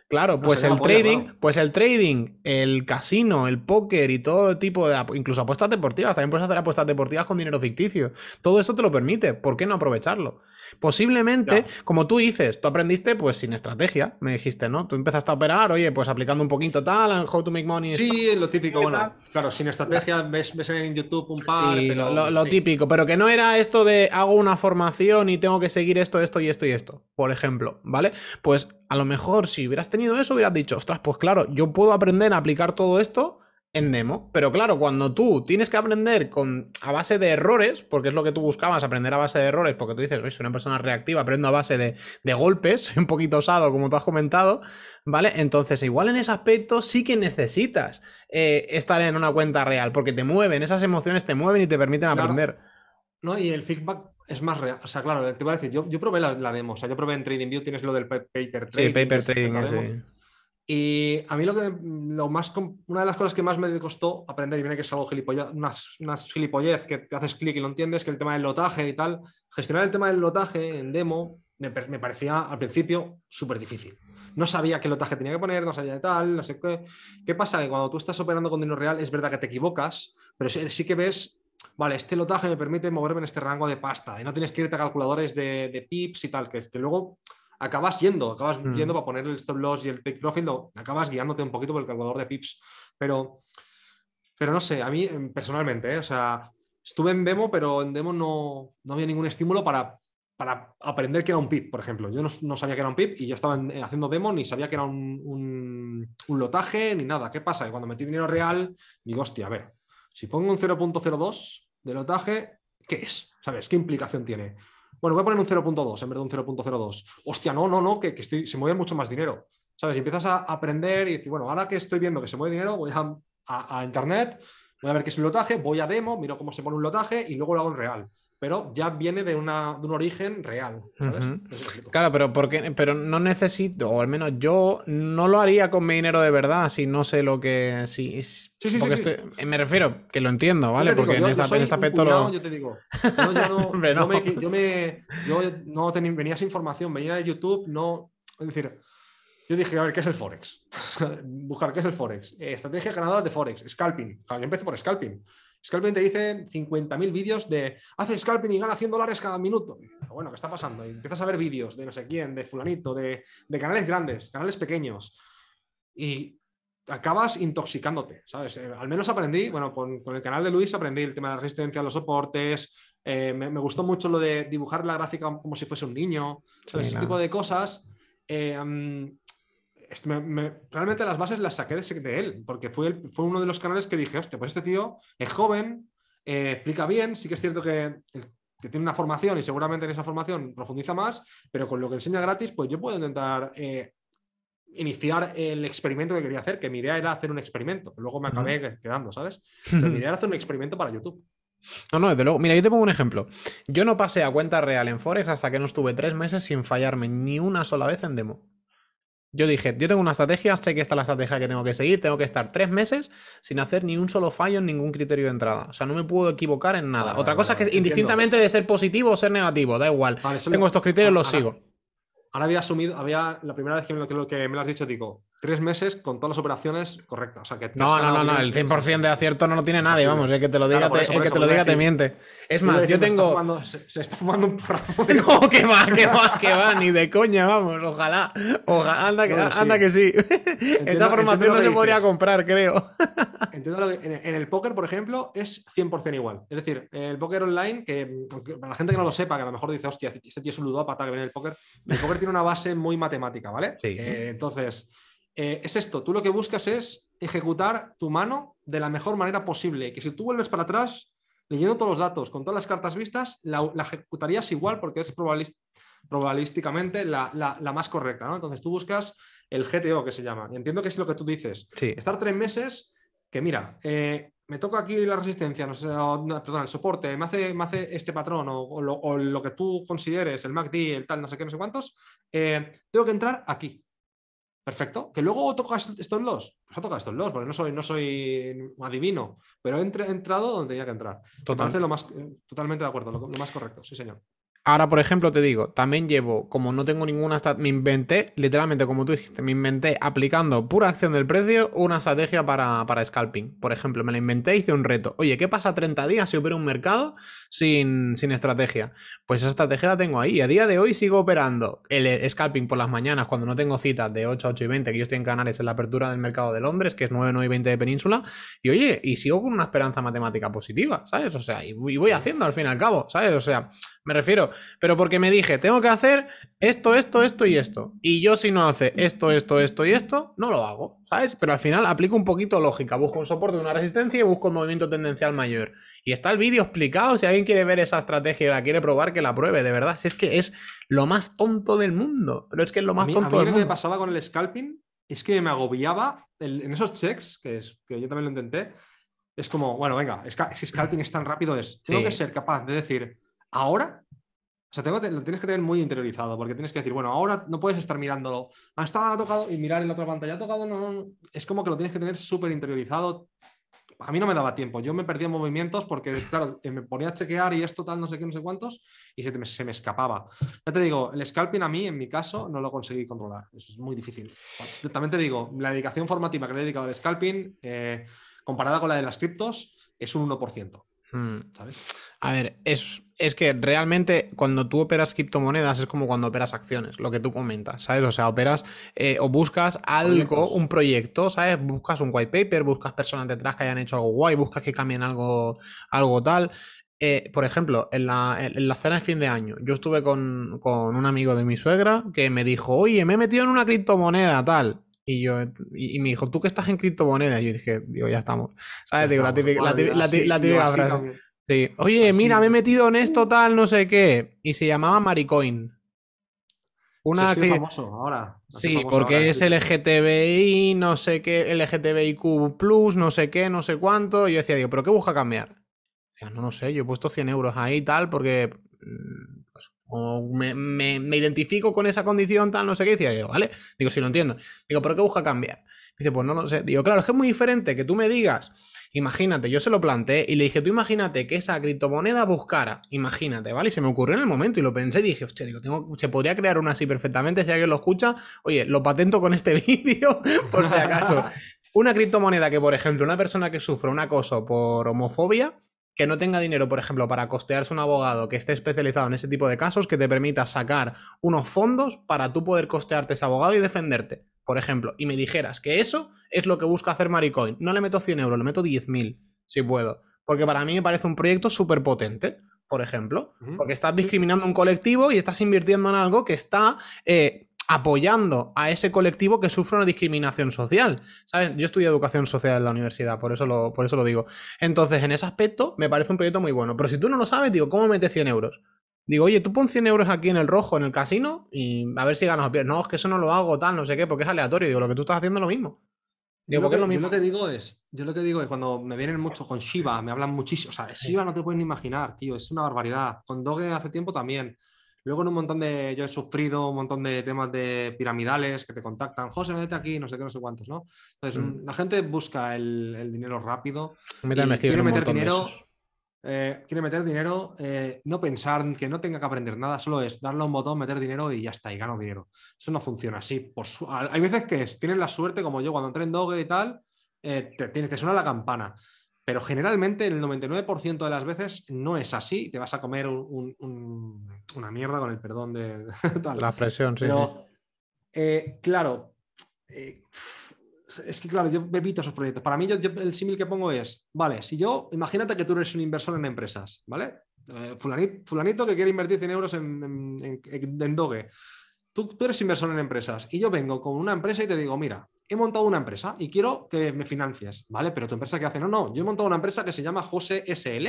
Claro, pues el trading, pues el trading, el casino, el póker y todo tipo de incluso apuestas deportivas, también puedes hacer apuestas deportivas con dinero ficticio. Todo eso te lo permite, ¿por qué no aprovecharlo? Posiblemente, como tú dices, tú aprendiste pues sin estrategia, me dijiste, ¿no? Tú empezaste a operar, oye, pues aplicando un poquito tal, en how to make money. Sí, lo típico, bueno, claro, sin estrategia ves, en YouTube un par. Sí, lo, típico, pero que no era esto de hago una formación y tengo que seguir esto, esto y esto y esto, por ejemplo, ¿vale? Pues a lo mejor si hubieras tenido eso, hubieras dicho, ostras, pues claro, yo puedo aprender a aplicar todo esto en demo. Pero claro, cuando tú tienes que aprender con, a base de errores, porque es lo que tú buscabas, aprender a base de errores, porque tú dices, soy una persona reactiva, aprendo a base de, golpes, un poquito osado, como tú has comentado, ¿vale? Entonces, igual en ese aspecto sí que necesitas eh, estar en una cuenta real, porque te mueven, esas emociones te mueven y te permiten aprender. No, y el feedback es más real. O sea, claro, te voy a decir, yo, probé la, demo, o sea, yo probé en TradingView, tienes lo del paper trading. Sí, paper trading, y a mí lo que lo más, una de las cosas que más me costó aprender, y viene que es algo gilipollez, una, gilipollez que haces clic y lo entiendes, que el tema del lotaje y tal, gestionar el tema del lotaje en demo me, parecía al principio súper difícil. No sabía qué lotaje tenía que poner, no sabía de tal, no sé qué. ¿Qué pasa? Que cuando tú estás operando con dinero real es verdad que te equivocas, pero sí, que ves vale, este lotaje me permite moverme en este rango de pasta y no tienes que irte a calculadores de, de pips y tal, que, que luego acabas yendo, acabas mm. yendo para poner el stop loss y el take profit, acabas guiándote un poquito por el calculador de pips. Pero, pero no sé, a mí em, personalmente, ¿eh? o sea, estuve en demo, pero en demo no, había ningún estímulo para, para aprender que era un pip, por ejemplo. Yo no, sabía que era un pip y yo estaba eh, haciendo demo ni sabía que era un, lotaje ni nada. ¿Qué pasa? Que cuando metí dinero real, digo, hostia, a ver, si pongo un 0.02 de lotaje, ¿qué es? ¿Sabes? ¿Qué implicación tiene? Bueno, voy a poner un 0.2 en vez de un 0.02. Hostia, no, no, no, que, se mueve mucho más dinero. ¿Sabes? empiezas a aprender y decir, bueno, ahora que estoy viendo que se mueve dinero, voy a internet, voy a ver qué es un lotaje, voy a demo, miro cómo se pone un lotaje y luego lo hago en real pero ya viene de, una, de un origen real. Claro, pero, porque, pero no necesito, o al menos yo no lo haría con mi dinero de verdad si no sé lo que. Si, sí, sí, sí, Me refiero, que lo entiendo, ¿vale? Porque en, este aspecto lo. Yo te digo. No, yo no, Me, yo no venía esa información, venía de YouTube, no. Es decir, yo dije, a ver, ¿qué es el Forex? Buscar qué es el Forex. Eh, estrategia estrategias de Forex, scalping. yo empecé por scalping. Scalping te dice 50.000 vídeos de hace scalping y gana 100 dólares cada minuto. bueno, ¿qué está pasando? Y empiezas a ver vídeos de no sé quién, de fulanito, de, canales grandes, canales pequeños. Y acabas intoxicándote, ¿sabes? Eh, al menos aprendí, bueno, con, el canal de Luis aprendí el tema de la resistencia, A los soportes, eh, me, gustó mucho lo de dibujar la gráfica como si fuese un niño, Ese tipo de cosas. Eh, mm, realmente las bases las saqué de, él, porque fue, fue uno de los canales que dije, pues este tío es joven, eh, explica bien, sí que es cierto que, tiene una formación y seguramente en esa formación profundiza más, pero con lo que enseña gratis, pues yo puedo intentar eh, iniciar el experimento que quería hacer, que mi idea era hacer un experimento, luego me acabé quedando, ¿sabes? mi idea era hacer un experimento para YouTube. No, no, desde luego. Mira, yo te pongo un ejemplo. Yo no pasé a cuenta real en Forex hasta que no estuve tres meses sin fallarme ni una sola vez en demo. Yo dije, yo tengo una estrategia, sé que esta es la estrategia que tengo que seguir, tengo que estar tres meses sin hacer ni un solo fallo en ningún criterio de entrada. O sea, no me puedo equivocar en nada. Otra cosa es que indistintamente de ser positivo o ser negativo, da igual. tengo estos criterios, los sigo. Ahora había asumido, había la primera vez que me, lo, que me has dicho, digo, tres meses con todas las operaciones correctas. O sea, que no, no, no, no, el 100% de acierto no lo tiene nadie, vamos, el que te lo diga, te, que te lo diga te miente. Es más, yo tengo... se, está fumando un porrazo. no, que va, que va, que va, ni de coña, vamos, ojalá, ojalá, anda que, sí. Anda que sí. Esa formación no se podría comprar, creo. entiendo lo en, el póker, por ejemplo, es 100% igual. Es decir, el póker online, que para la gente que no lo sepa, que a lo mejor dice, hostia, este tío es un ludópata que viene el póker, el póker tiene una base muy matemática, ¿vale? Sí. Eh, entonces... Eh, es esto, tú lo que buscas es ejecutar tu mano de la mejor manera posible, que si tú vuelves para atrás, leyendo todos los datos, con todas las cartas vistas, la, ejecutarías igual porque es probabilísticamente la, más correcta, Entonces tú buscas el GTO que se llama, y entiendo que es lo que tú dices, estar tres meses, que mira, eh, me toca aquí la resistencia, no perdón, el soporte, me hace, este patrón o, lo, que tú consideres, el MACD, el tal, no sé qué, no sé cuántos, eh, tengo que entrar aquí. Perfecto. Que luego tocas estos los. Pues ha tocado estos los, porque no soy, no soy adivino, pero he entrado donde tenía que entrar. lo más, eh, totalmente de acuerdo, lo más correcto, sí, señor. Ahora, por ejemplo, te digo, también llevo, como no tengo ninguna estrategia, me inventé, literalmente como tú dijiste, me inventé aplicando pura acción del precio una estrategia para, scalping. Por ejemplo, me la inventé, hice un reto. Oye, ¿qué pasa 30 días si opero un mercado sin, estrategia? Pues esa estrategia la tengo ahí. A día de hoy sigo operando el eh, scalping por las mañanas cuando no tengo citas de 8 a 8 y 20, que yo estoy en Canales en la apertura del mercado de Londres, que es 9, 9 y 20 de península. Y oye, y sigo con una esperanza matemática positiva, ¿sabes? O sea, y voy haciendo al fin y al cabo, ¿sabes? O sea me refiero, pero porque me dije, tengo que hacer esto, esto, esto y esto. Y yo si no hace esto, esto, esto y esto, no lo hago, ¿sabes? Pero al final aplico un poquito lógica, busco un soporte, una resistencia y busco un movimiento tendencial mayor. Y está el vídeo explicado, si alguien quiere ver esa estrategia la quiere probar, que la pruebe, de verdad. Si es que es lo más tonto del mundo, pero es que es lo más tonto a mí lo que me pasaba con el scalping es que me agobiaba en esos checks, que, es, que yo también lo intenté, es como, bueno, venga, si scalping es tan rápido, es, tengo que ser capaz de decir Ahora, o sea, lo tienes que tener muy interiorizado, porque tienes que decir, bueno, ahora no puedes estar mirándolo, hasta ah, ha tocado y mirar en la otra pantalla, ha tocado, no, es como que lo tienes que tener súper interiorizado. A mí no me daba tiempo, yo me perdía movimientos porque, claro, me ponía a chequear y esto tal, no sé qué, no sé cuántos, y se, se me escapaba. Ya te digo, el scalping a mí, en mi caso, no lo conseguí controlar, eso es muy difícil. También te digo, la dedicación formativa que le he dedicado al scalping, eh, comparada con la de las criptos, es un 1%. Hmm. A ver, es es que realmente cuando tú operas criptomonedas es como cuando operas acciones, lo que tú comentas, ¿sabes? O sea, operas eh, o buscas algo, un proyecto, ¿sabes? Buscas un white paper, buscas personas detrás que hayan hecho algo guay, buscas que cambien algo, algo tal. Eh, por ejemplo, en la, en la, cena de fin de año, yo estuve con, con, un amigo de mi suegra que me dijo, oye, me he metido en una criptomoneda, tal. Y yo, y, me dijo, ¿tú que estás en criptomonedas? Y yo dije, digo, ya estamos. ¿Sabes? digo, la típica, frase. Sí. Oye, mira, me he metido en esto tal, no sé qué. Y se llamaba Maricoin. Una sí, famoso ahora. Sí, porque es LGTBI, no sé qué, LGTBIQ, no sé qué, no sé cuánto. Y yo decía, digo, ¿pero qué busca cambiar? Decía, no, lo sé, yo he puesto 100 euros ahí tal, porque mm, pues, me, identifico con esa condición, tal, no sé qué. decía, yo, ¿vale? Digo, sí, lo entiendo. Digo, ¿pero qué busca cambiar? dice, pues no lo sé. Digo, claro, es que es muy diferente que tú me digas Imagínate, yo se lo planteé y le dije, tú imagínate que esa criptomoneda buscara, imagínate, ¿vale? Y se me ocurrió en el momento y lo pensé y dije, hostia, digo, se podría crear una así perfectamente si alguien lo escucha. Oye, lo patento con este vídeo, por si acaso. una criptomoneda que, por ejemplo, una persona que sufre un acoso por homofobia, que no tenga dinero, por ejemplo, para costearse un abogado que esté especializado en ese tipo de casos, que te permita sacar unos fondos para tú poder costearte ese abogado y defenderte, por ejemplo, y me dijeras que eso es lo que busca hacer Maricoin, no le meto 100 euros, le meto 10.000, si puedo, porque para mí me parece un proyecto súper potente. Por ejemplo, porque estás discriminando a un colectivo y estás invirtiendo en algo que está eh, apoyando a ese colectivo que sufre una discriminación social. ¿Sabes? Yo estudié educación social en la universidad, por eso, lo, por eso lo digo. Entonces, en ese aspecto, me parece un proyecto muy bueno. Pero si tú no lo sabes, digo, ¿cómo metes 100 euros? Digo, oye, tú pon 100 euros aquí en el rojo, en el casino, y a ver si ganas o No, es que eso no lo hago, tal, no sé qué, porque es aleatorio. Digo, lo que tú estás haciendo es lo mismo. yo, lo que, digo es, yo lo que digo es cuando me vienen mucho con Shiva, me hablan muchísimo. O sea, Shiva no te puedes ni imaginar, tío, es una barbaridad. Con Doge hace tiempo también. Luego en un montón de, yo he sufrido un montón de temas de piramidales que te contactan, José, vete aquí, no sé qué, no sé cuántos, ¿no? Entonces mm. la gente busca el, dinero rápido. Eh, quiere meter dinero. quiere eh, meter dinero, no pensar que no tenga que aprender nada, solo es darle un botón, meter dinero y ya está, y gano dinero. Eso no funciona así. Hay veces que tienes la suerte, como yo cuando entré en Doge y tal, eh, te, suena la campana. Pero generalmente el 99% de las veces no es así, te vas a comer un una mierda con el perdón de La presión, sí. Eh, claro, eh, es que claro, yo evito esos proyectos. Para mí, el símil que pongo es, vale, si yo, imagínate que tú eres un inversor en empresas, ¿vale? Eh, fulanito, que quiere invertir 100 euros en, en, Doge. Tú, tú, eres inversor en empresas y yo vengo con una empresa y te digo, mira, he montado una empresa y quiero que me financies, ¿vale? Pero tu empresa ¿qué hace, no, no, yo he montado una empresa que se llama José SL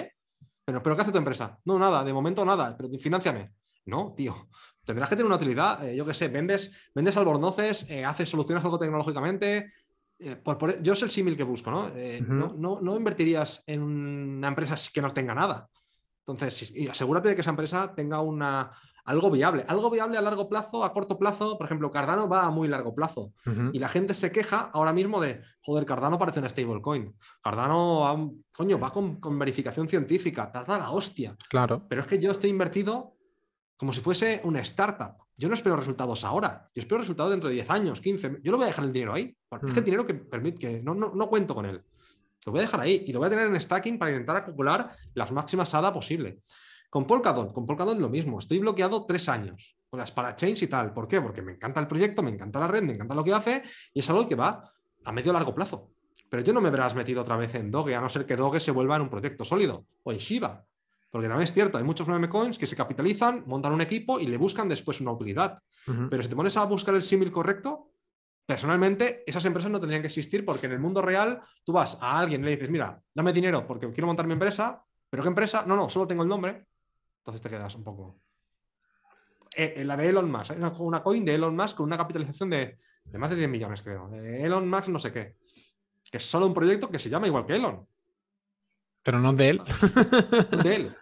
pero, ¿qué hace tu empresa? No, nada, de momento nada, pero financiame. No, tío, tendrás que tener una utilidad, eh, yo qué sé, vendes, vendes albornoces, eh, haces soluciones algo tecnológicamente. Eh, yo es el símil que busco, ¿no? no, ¿no? No invertirías en una empresa que no tenga nada. Entonces, y asegúrate de que esa empresa tenga una, algo viable, algo viable a largo plazo, a corto plazo, por ejemplo, Cardano va a muy largo plazo y la gente se queja ahora mismo de, joder, Cardano parece una stablecoin, Cardano, va, coño, va con, verificación científica, tarda la hostia. Claro. Pero es que yo estoy invertido como si fuese una startup. Yo no espero resultados ahora, yo espero resultados dentro de 10 años, 15, yo no voy a dejar el dinero ahí, porque es el mm. dinero que permite, que no, cuento con él. Lo voy a dejar ahí y lo voy a tener en stacking para intentar acumular las máximas ADA posible. Con Polkadot, con Polkadot lo mismo, estoy bloqueado tres años con las parachains y tal. ¿Por qué? Porque me encanta el proyecto, me encanta la red, me encanta lo que hace y es algo que va a medio largo plazo. Pero yo no me verás metido otra vez en Doge, a no ser que Doge se vuelva en un proyecto sólido o en Shiba. Porque también es cierto, hay muchos meme coins que se capitalizan, montan un equipo y le buscan después una utilidad. Pero si te pones a buscar el símil correcto, personalmente esas empresas no tendrían que existir porque en el mundo real tú vas a alguien y le dices, mira, dame dinero porque quiero montar mi empresa, pero ¿qué empresa? No, no, solo tengo el nombre, entonces te quedas un poco. Eh, eh, la de Elon Musk, una, una coin de Elon Musk con una capitalización de, más de 10 millones, creo. Elon Musk, no sé qué. Que es solo un proyecto que se llama igual que Elon. Pero no de él. de él.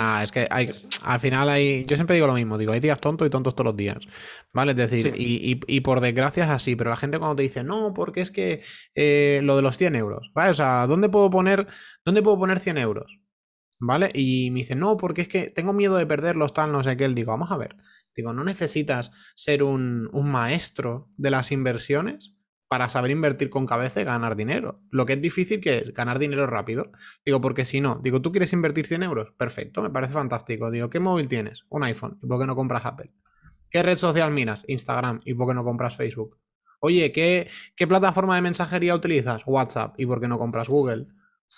Ah, es que al final hay. Yo siempre digo lo mismo, digo, hay días tontos y tontos todos los días. ¿Vale? Es decir, y, por desgracia es así, pero la gente cuando te dice, no, porque es que eh, lo de los 100 euros, ¿vale? O sea, ¿dónde puedo poner, dónde puedo poner 100 euros? ¿vale? Y me dice, no, porque es que tengo miedo de perderlos, tal, no sé qué. Él digo, vamos a ver, digo, no necesitas ser un, maestro de las inversiones para saber invertir con cabeza y ganar dinero. Lo que es difícil que es ganar dinero rápido. Digo, porque si no, digo, ¿tú quieres invertir 100 euros? Perfecto, me parece fantástico. Digo, ¿qué móvil tienes? Un iPhone. ¿Y por qué no compras Apple? ¿Qué red social miras? Instagram. ¿Y por qué no compras Facebook? Oye, ¿qué, ¿qué plataforma de mensajería utilizas? WhatsApp. ¿Y por qué no compras Google?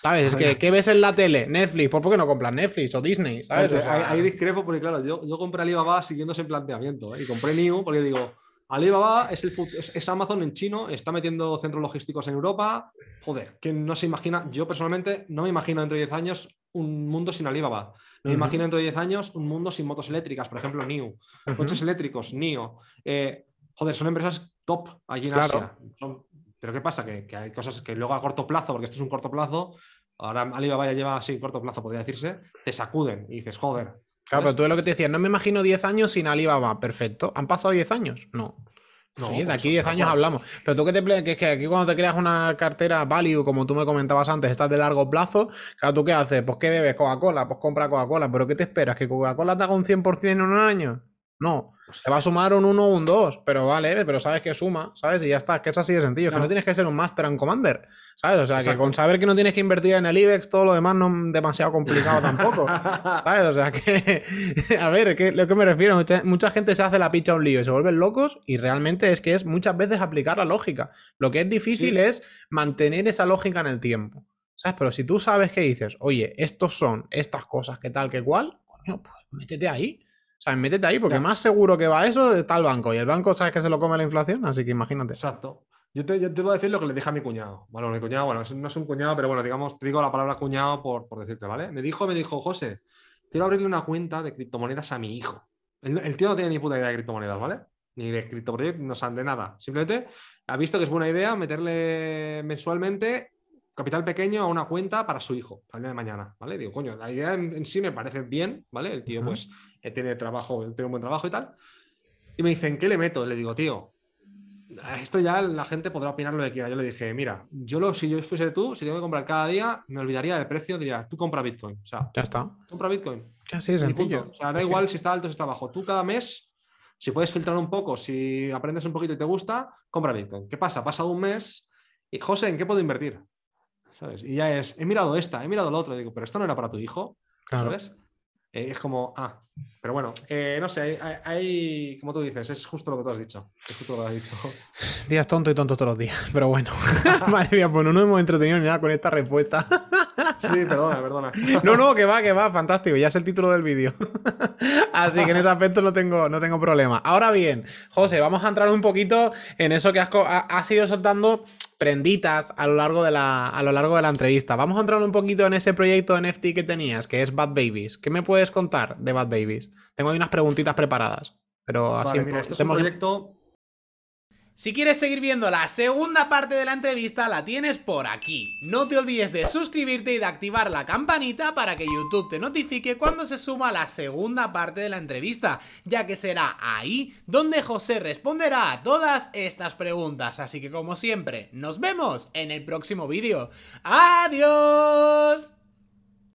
¿Sabes? Es que, ¿qué ves en la tele? Netflix, ¿por qué no compras Netflix o Disney? ¿sabes? ahí, discrepo porque, claro, yo, yo compré Alibaba siguiendo ese planteamiento. ¿eh? Y compré New porque digo, Alibaba es, el, es, Amazon en chino, está metiendo centros logísticos en Europa. Joder, que no se imagina, yo personalmente no me imagino dentro de 10 años un mundo sin Alibaba. me imagino dentro de 10 años un mundo sin motos eléctricas, por ejemplo, New. Coches eléctricos, NIO. Eh, joder, son empresas top allí en Asia. Son pero ¿qué pasa? Que, hay cosas que luego a corto plazo, porque esto es un corto plazo, ahora Alibaba ya lleva así corto plazo, podría decirse, te sacuden y dices, joder. Claro, pero tú es lo que te decía, no me imagino 10 años sin Alibaba, perfecto. ¿Han pasado 10 años? No. sí, de aquí 10 años hablamos. Pero tú que te que es que aquí cuando te creas una cartera value, como tú me comentabas antes, estás de largo plazo, claro, ¿tú qué haces? Pues ¿qué bebes? Coca-Cola, pues compra Coca-Cola, pero ¿qué te esperas? ¿Que Coca-Cola te haga un 100% en un año? No, te va a sumar un 1 o un 2, pero vale, pero sabes que suma, ¿sabes? Y ya está, que es así de sencillo, que no tienes que ser un Master and Commander, ¿sabes? O sea, que con saber que no tienes que invertir en el IBEX, todo lo demás no es demasiado complicado tampoco, ¿sabes? O sea, que, a ver, que, lo que me refiero, mucha, gente se hace la picha un lío y se vuelven locos y realmente es que es muchas veces aplicar la lógica. Lo que es difícil es mantener esa lógica en el tiempo, ¿sabes? Pero si tú sabes que dices, oye, estos son estas cosas, que tal, que cual, pues métete ahí. O sea, métete ahí, porque más seguro que va eso está el banco. Y el banco, sabes que se lo come la inflación, así que imagínate. Exacto. Yo te, voy a decir lo que le dije a mi cuñado. Bueno, mi cuñado, bueno, no es un cuñado, pero bueno, digamos, te digo la palabra cuñado por, decirte, ¿vale? Me dijo, me dijo, José, quiero abrirle una cuenta de criptomonedas a mi hijo. El, tío no tiene ni puta idea de criptomonedas, ¿vale? Ni de criptoproyectos, no sabe de nada. Simplemente ha visto que es buena idea meterle mensualmente capital pequeño a una cuenta para su hijo, al día de mañana, ¿vale? Digo, coño, la idea en, sí me parece bien, ¿vale? El tío, pues, eh, tiene trabajo, tiene un buen trabajo y tal. Y me dicen, ¿qué le meto? Le digo, tío, esto ya la gente podrá opinar lo que quiera. Yo le dije, mira, yo lo, si yo fuese tú, si tengo que comprar cada día, me olvidaría del precio, diría, tú compra Bitcoin. O sea, ya está. Compra Bitcoin. Así es, sencillo. O sea, da igual si está alto o si está bajo. Tú cada mes, si puedes filtrar un poco, si aprendes un poquito y te gusta, compra Bitcoin. ¿Qué pasa? Pasa un mes y, José, ¿en qué puedo invertir? Y ya es, he mirado esta, he mirado la otra, digo, pero esto no era para tu hijo, claro. ¿sabes? Eh, es como, ah, pero bueno, eh, no sé, hay, como tú dices, es justo lo que tú has dicho. Es justo lo que has dicho. Días tonto y tonto todos los días, pero bueno. Madre mía, pues no nos hemos entretenido ni nada con esta respuesta. sí, perdona, perdona. no, no, que va, que va, fantástico, ya es el título del vídeo. Así que en ese aspecto no tengo, no tengo problema. Ahora bien, José, vamos a entrar un poquito en eso que has, has ido soltando prenditas a lo largo de la, a lo largo de la entrevista. Vamos a entrar un poquito en ese proyecto NFT que tenías, que es Bad Babies. ¿Qué me puedes contar de Bad Babies? Tengo ahí unas preguntitas preparadas, pero así... Vale, este proyecto si quieres seguir viendo la segunda parte de la entrevista la tienes por aquí. No te olvides de suscribirte y de activar la campanita para que YouTube te notifique cuando se suma la segunda parte de la entrevista, ya que será ahí donde José responderá a todas estas preguntas. Así que como siempre, nos vemos en el próximo vídeo. ¡Adiós!